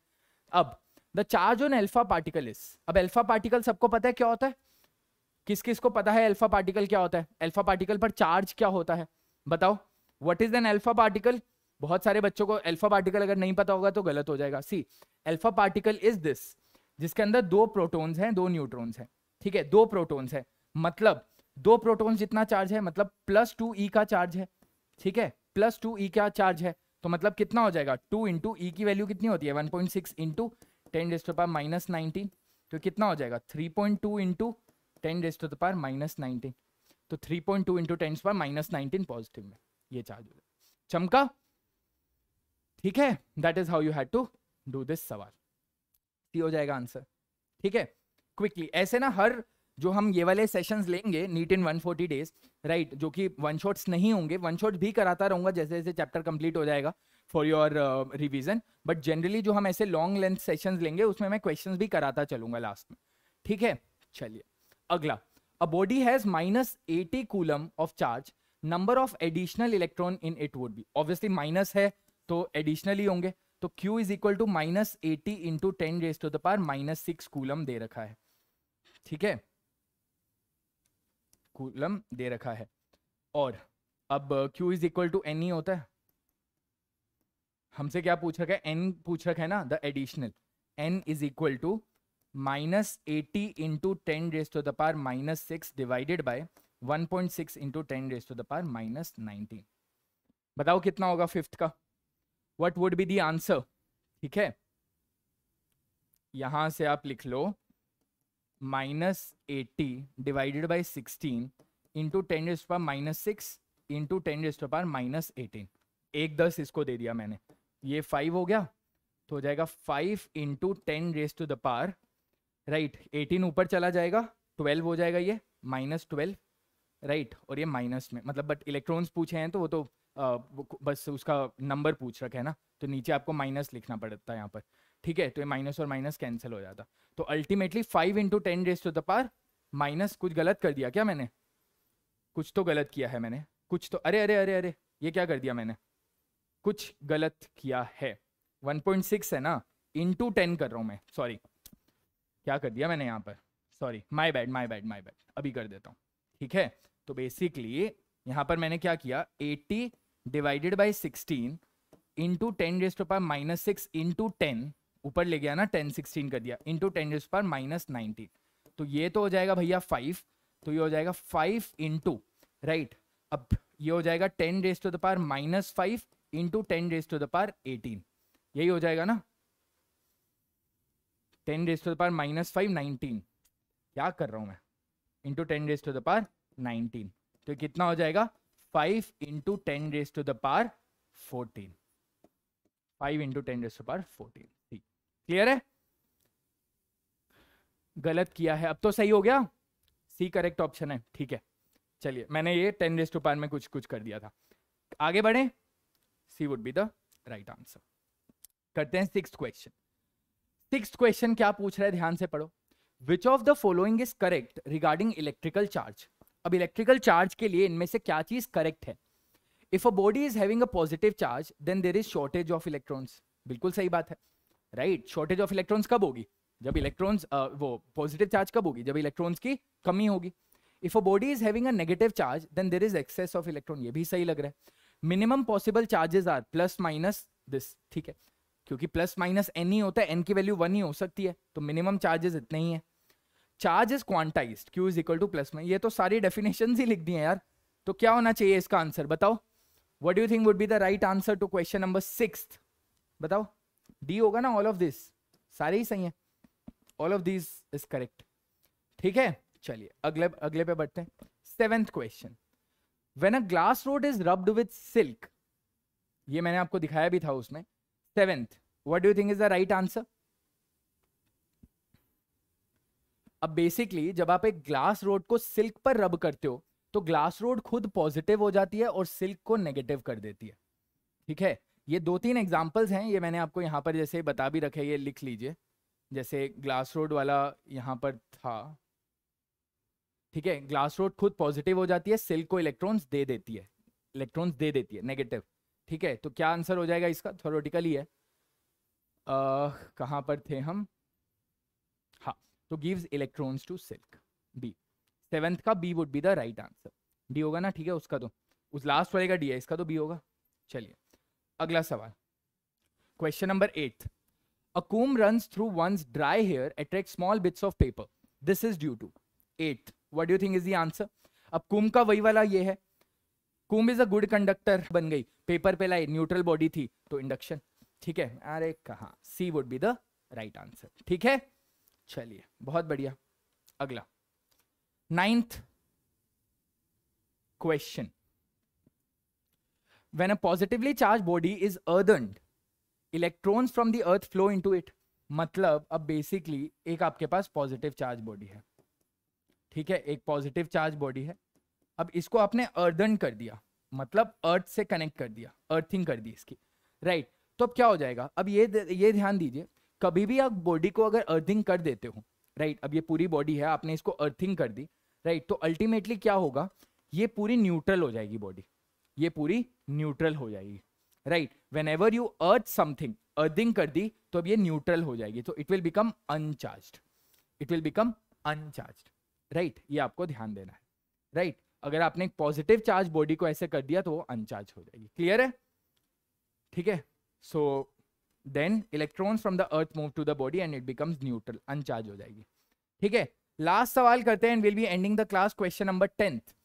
अब the charge on alpha particle is अब एल्फा पार्टिकल सबको पता है क्या होता है किस किस को पता है एल्फा पार्टिकल क्या होता है एल्फा पार्टिकल पर चार्ज क्या होता है बताओ what is an alpha particle बहुत सारे बच्चों को अल्फा पार्टिकल अगर नहीं पता होगा तो गलत हो जाएगा C alpha particle is this जिसके अंदर दो प्रोटोन्स हैं दो न्यूट्रॉन्स हैं ठीक है दो प्रोटोन्स हैं मतलब दो प्रोटोन्स जितना चार्ज है मतलब प्लस टू ई का चार्ज है ठीक है प्लस टू ई का चार्ज है तो मतलब कितना हो जाएगा टू इंटू ई की वैल्यू कितनी होती है one point six into ten raise to power minus nineteen तो कितना हो जाएगा three point two into ten raise to power minus nineteen तो three point two into ten power minus nineteen positive में ये चार्ज हो जाएगा चमका ठीक है that is how you had to do this सवाल सी हो जाएगा आंसर ठीक है क्विकली ऐसे ना हर जो हम ये वाले सेशंस लेंगे नीट इन 140 डेज राइट जो कि वन शॉट्स नहीं होंगे वन शॉट भी कराता रहूंगा जैसे जैसे चैप्टर कंप्लीट हो जाएगा for your revision but generally जो हम ऐसे लॉन्ग लेंथ सेशंस लेंगे उसमें मैं क्वेश्चंस भी कराता चलूंगा लास्ट में ठीक है चलिए अगला a body has minus eighty coulomb of charge number of additional electron in it would be obviously minus है तो एडिशनली होंगे तो Q is equal to minus eighty into ten raise to दार माइनस सिक्स कूलम दे रखा है ठीक है कूलम दे रखा है और अब Q is equal to n ही होता है हमसे क्या पूछ रखा है N पूछ रखा है ना the additional N is equal to minus eighty into ten raise to दार minus six divided by one point six into ten raise to दार माइनस नाइनटीन बताओ कितना होगा फिफ्थ का what would be the answer ठीक है यहां से आप लिख लो minus eighty divided by sixteen into ten days पर minus six into ten days पर माइनस एटीन एक दस इसको दे दिया मैंने ये फाइव हो गया तो हो जाएगा five into ten raise to the power right eighteen ऊपर चला जाएगा ट्वेल्व हो जाएगा ये माइनस ट्वेल्व राइट और ये माइनस में मतलब बट इलेक्ट्रॉन्स पूछे हैं तो वो तो बस उसका नंबर पूछ रखा है ना तो नीचे आपको माइनस लिखना पड़ता है यहाँ पर ठीक है तो ये माइनस और माइनस कैंसिल हो जाता तो ultimately five into ten raise to दार माइनस कुछ गलत कर दिया क्या मैंने कुछ तो गलत किया है मैंने कुछ तो अरे अरे अरे अरे ये क्या कर दिया मैंने कुछ गलत किया है 1.6 है ना इंटू टेन कर रहा हूँ मैं सॉरी क्या कर दिया मैंने यहाँ पर sorry my bad my bad my bad अभी कर देता हूँ ठीक है तो बेसिकली यहाँ पर मैंने क्या किया eighty divided by sixteen into ten to power minus six into ten ऊपर ले गया ना टेन सिक्सटीन कर दिया into ten raised power minus nineteen तो ये तो हो जाएगा भैया फाइव तो ये हो जाएगा फाइव इंटू राइट अब ये हो जाएगा ten raised to the power minus five into ten raised to the power eighteen यही हो जाएगा ना ten raised to the power minus five nineteen क्या कर रहा हूं मैं into ten raised to the power nineteen तो कितना हो जाएगा five into ten raise to the power fourteen five into ten raise to power fourteen ठीक क्लियर है गलत किया है अब तो सही हो गया सी करेक्ट ऑप्शन है ठीक है चलिए मैंने ये टेन रेस टू पार में कुछ कुछ कर दिया था आगे बढ़े C would be the right answer करते हैं सिक्स क्वेश्चन सिक्स क्वेश्चन क्या पूछ रहा है ध्यान से पढ़ो which of the following is correct regarding electrical charge अब इलेक्ट्रिकल चार्ज के लिए इनमें से क्या चीज करेक्ट है if a body is having a positive charge then there is shortage of electrons बिल्कुल सही बात है राइट शॉर्टेज ऑफ इलेक्ट्रॉन्स कब होगी जब इलेक्ट्रॉन्स वो पॉजिटिव चार्ज कब होगी जब इलेक्ट्रॉन्स की कमी होगी if a body is having a negative charge then there is excess of electron ये भी सही लग रहा है minimum possible charges are plus minus this ठीक है क्योंकि प्लस माइनस एन ही होता है एन की वैल्यू वन ही हो सकती है तो मिनिमम चार्जेस इतने ही है charge is quantize Q is equal to plus में ये तो सारी डेफिनेशन ही लिख दी है यार तो क्या होना चाहिए इसका आंसर बताओ what do think would be the right answer to question number six बताओ डी होगा ना ऑल ऑफ दिस सारे ही सही है all of this is correct ठीक है चलिए अगले अगले पे बढ़ते हैं seventh question when a glass rod is rubbed with silk ये मैंने आपको दिखाया भी था उसमें seventh what do think is the right answer अब बेसिकली जब आप एक ग्लास रोड को सिल्क पर रब करते हो तो ग्लास रोड खुद पॉजिटिव हो जाती है और सिल्क को नेगेटिव कर देती है ठीक है ये दो तीन एग्जाम्पल्स हैं ये मैंने आपको यहाँ पर जैसे बता भी रखे ये लिख लीजिए जैसे ग्लास रोड वाला यहाँ पर था ठीक है ग्लास रोड खुद पॉजिटिव हो जाती है सिल्क को इलेक्ट्रॉन्स दे देती है इलेक्ट्रॉन्स दे देती है नेगेटिव ठीक है तो क्या आंसर हो जाएगा इसका थोरोटिकली है कहाँ पर थे हम तो gives electrons to silk B seventh का B would be the right answer D होगा ना ठीक है उसका तो उस लास्ट वाले का डी है इसका तो बी होगा चलिए अगला सवाल question number eight a comb run through one's dry hair attract small bits of paper this is due to eight what do think is the answer अब कुम का वही वाला ये है कुम इज अ गुड कंडक्टर बन गई paper पे लाई न्यूट्रल बॉडी थी तो इंडक्शन ठीक है अरे कहा C would be the right answer ठीक है चलिए बहुत बढ़िया अगला ninth when a positively charge body is is earthened from the earth flow in to it मतलब अब बेसिकली एक आपके पास पॉजिटिव चार्ज बॉडी है ठीक है एक पॉजिटिव चार्ज बॉडी है अब इसको आपने अर्दन कर दिया मतलब अर्थ से कनेक्ट कर दिया अर्थिंग कर दी इसकी राइट right. तो अब क्या हो जाएगा अब ये ये ध्यान दीजिए कभी भी आप बॉडी को अगर अर्थिंग कर देते हो राइट अब ये पूरी बॉडी है आपने इसको अर्थिंग कर दी राइट तो अल्टीमेटली क्या होगा ये पूरी न्यूट्रल हो जाएगी बॉडी ये पूरी न्यूट्रल हो जाएगी right whenever you earth something earthing कर दी तो अब ये न्यूट्रल हो जाएगी तो it will become uncharge it will become uncharge right ये आपको ध्यान देना है राइट right? अगर आपने एक पॉजिटिव चार्ज बॉडी को ऐसे कर दिया तो वो अनचार्ज हो जाएगी क्लियर है ठीक है so then electrons from the earth move to the body and it becomes neutral uncharge हो जाएगी ठीक है लास्ट सवाल करते हैं and will be ending the class question number tenth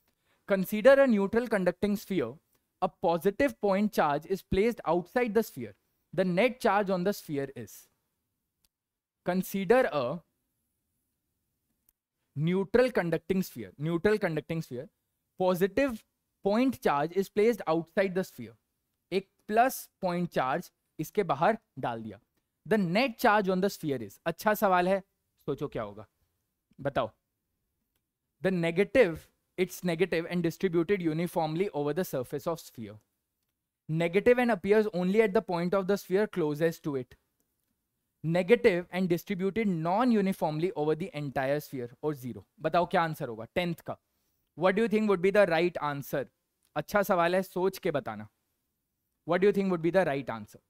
consider a neutral conducting sphere a positive point charge is placed outside the sphere the net charge on the sphere is consider a neutral conducting sphere neutral conducting sphere positive point charge is placed outside the sphere एक plus point charge इसके बाहर डाल दिया the net charge on the sphere is अच्छा सवाल है सोचो क्या होगा बताओ the negative it's negative and distributed uniformly over the surface of sphere negative and appears only at the point of the sphere closest to it negative and distributed non uniformly over the entire sphere और zero बताओ क्या answer होगा tenth का what do think would be the right answer अच्छा सवाल है सोच के बताना what do think would be the right answer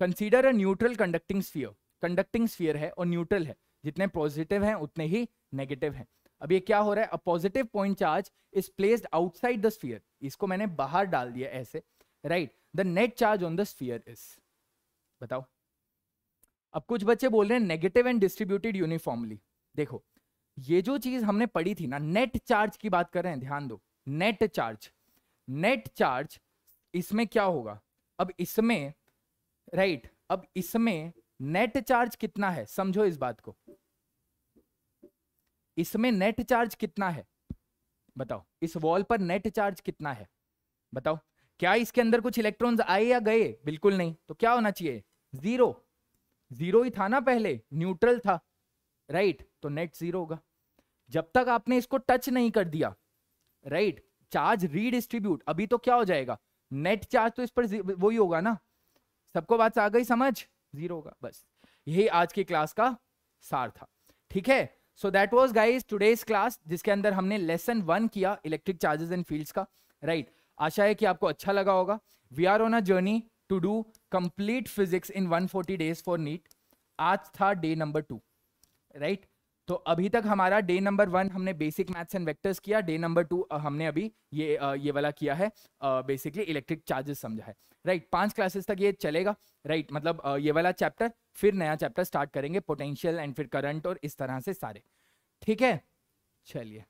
consider a neutral conducting sphere conducting sphere है और न्यूट्रल है जितने पॉजिटिव हैं उतने ही नेगेटिव हैं अब ये क्या हो रहा है a positive point charge is placed outside the sphere इसको मैंने बाहर डाल दिया ऐसे right the net charge on the sphere is बताओ अब कुछ बच्चे बोल रहे हैं नेगेटिव एंड डिस्ट्रीब्यूटेड यूनिफॉर्मली देखो ये जो चीज हमने पढ़ी थी ना नेट चार्ज की बात कर रहे हैं ध्यान दो नेट चार्ज नेट चार्ज इसमें क्या होगा अब इसमें राइट right. अब इसमें नेट चार्ज कितना है समझो इस बात को इसमें नेट चार्ज कितना है बताओ इस वॉल पर नेट चार्ज कितना है बताओ क्या इसके अंदर कुछ इलेक्ट्रॉन्स आए या गए बिल्कुल नहीं तो क्या होना चाहिए जीरो जीरो ही था ना पहले न्यूट्रल था राइट right. तो नेट जीरो होगा जब तक आपने इसको टच नहीं कर दिया राइट चार्ज रीडिस्ट्रीब्यूट अभी तो क्या हो जाएगा नेट चार्ज तो इस पर वही होगा ना सबको बात आ गई समझ जीरो होगा बस यही आज की क्लास का सार था ठीक है so that was guys today's class जिसके अंदर हमने लेसन वन किया इलेक्ट्रिक चार्जेस एंड फील्ड का राइट right. आशा है कि आपको अच्छा लगा होगा we are on a journey to do complete physics in 140 days for NEET आज था डे नंबर टू राइट तो अभी तक हमारा डे नंबर वन हमने बेसिक मैथ्स एंड वेक्टर्स किया डे नंबर टू हमने अभी ये ये वाला किया है बेसिकली इलेक्ट्रिक चार्जेस समझा है राइट right, पांच क्लासेस तक ये चलेगा राइट right, मतलब ये वाला चैप्टर फिर नया चैप्टर स्टार्ट करेंगे पोटेंशियल एंड फिर करंट और इस तरह से सारे ठीक है चलिए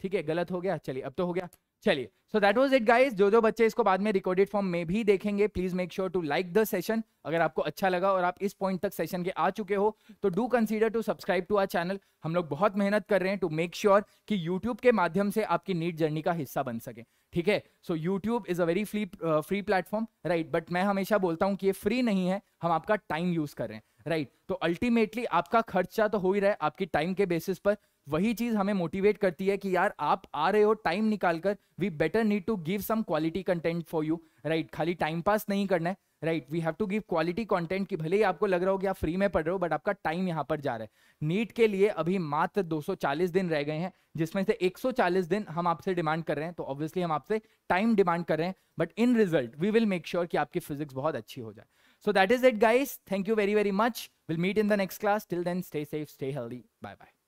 ठीक है गलत हो गया चलिए अब तो हो गया चलिए so that was it guys जो जो बच्चे इसको बाद में रिकॉर्डेड फॉर्म में भी देखेंगे please make sure to like the session अगर आपको अच्छा लगा और आप इस पॉइंट तक सेशन के आ चुके हो तो do consider to subscribe to our channel हम लोग बहुत मेहनत कर रहे हैं टू मेक श्योर कि यूट्यूब के माध्यम से आपकी नीट जर्नी का हिस्सा बन सके ठीक है so YouTube is a very free free platform right but मैं हमेशा बोलता हूँ कि ये फ्री नहीं है हम आपका टाइम यूज कर रहे हैं राइट right. तो अल्टीमेटली आपका खर्चा तो हो ही रहा है आपकी टाइम के बेसिस पर वही चीज हमें मोटिवेट करती है कि यार आप आ रहे हो टाइम निकालकर we better need to give some quality content for you right खाली टाइम पास नहीं करना है right we have to give quality content कि भले ही आपको लग रहा हो कि आप फ्री में पढ़ रहे हो बट आपका टाइम यहाँ पर जा रहा है नीट के लिए अभी मात्र 240 दिन रह गए हैं जिसमें से 140 दिन हम आपसे डिमांड कर रहे हैं तो ऑब्वियसली हम आपसे टाइम डिमांड कर रहे हैं but in result we will make sure कि आपकी फिजिक्स बहुत अच्छी हो जाए so that is it guys thank you very very much will meet in the next class till then stay safe stay healthy bye bye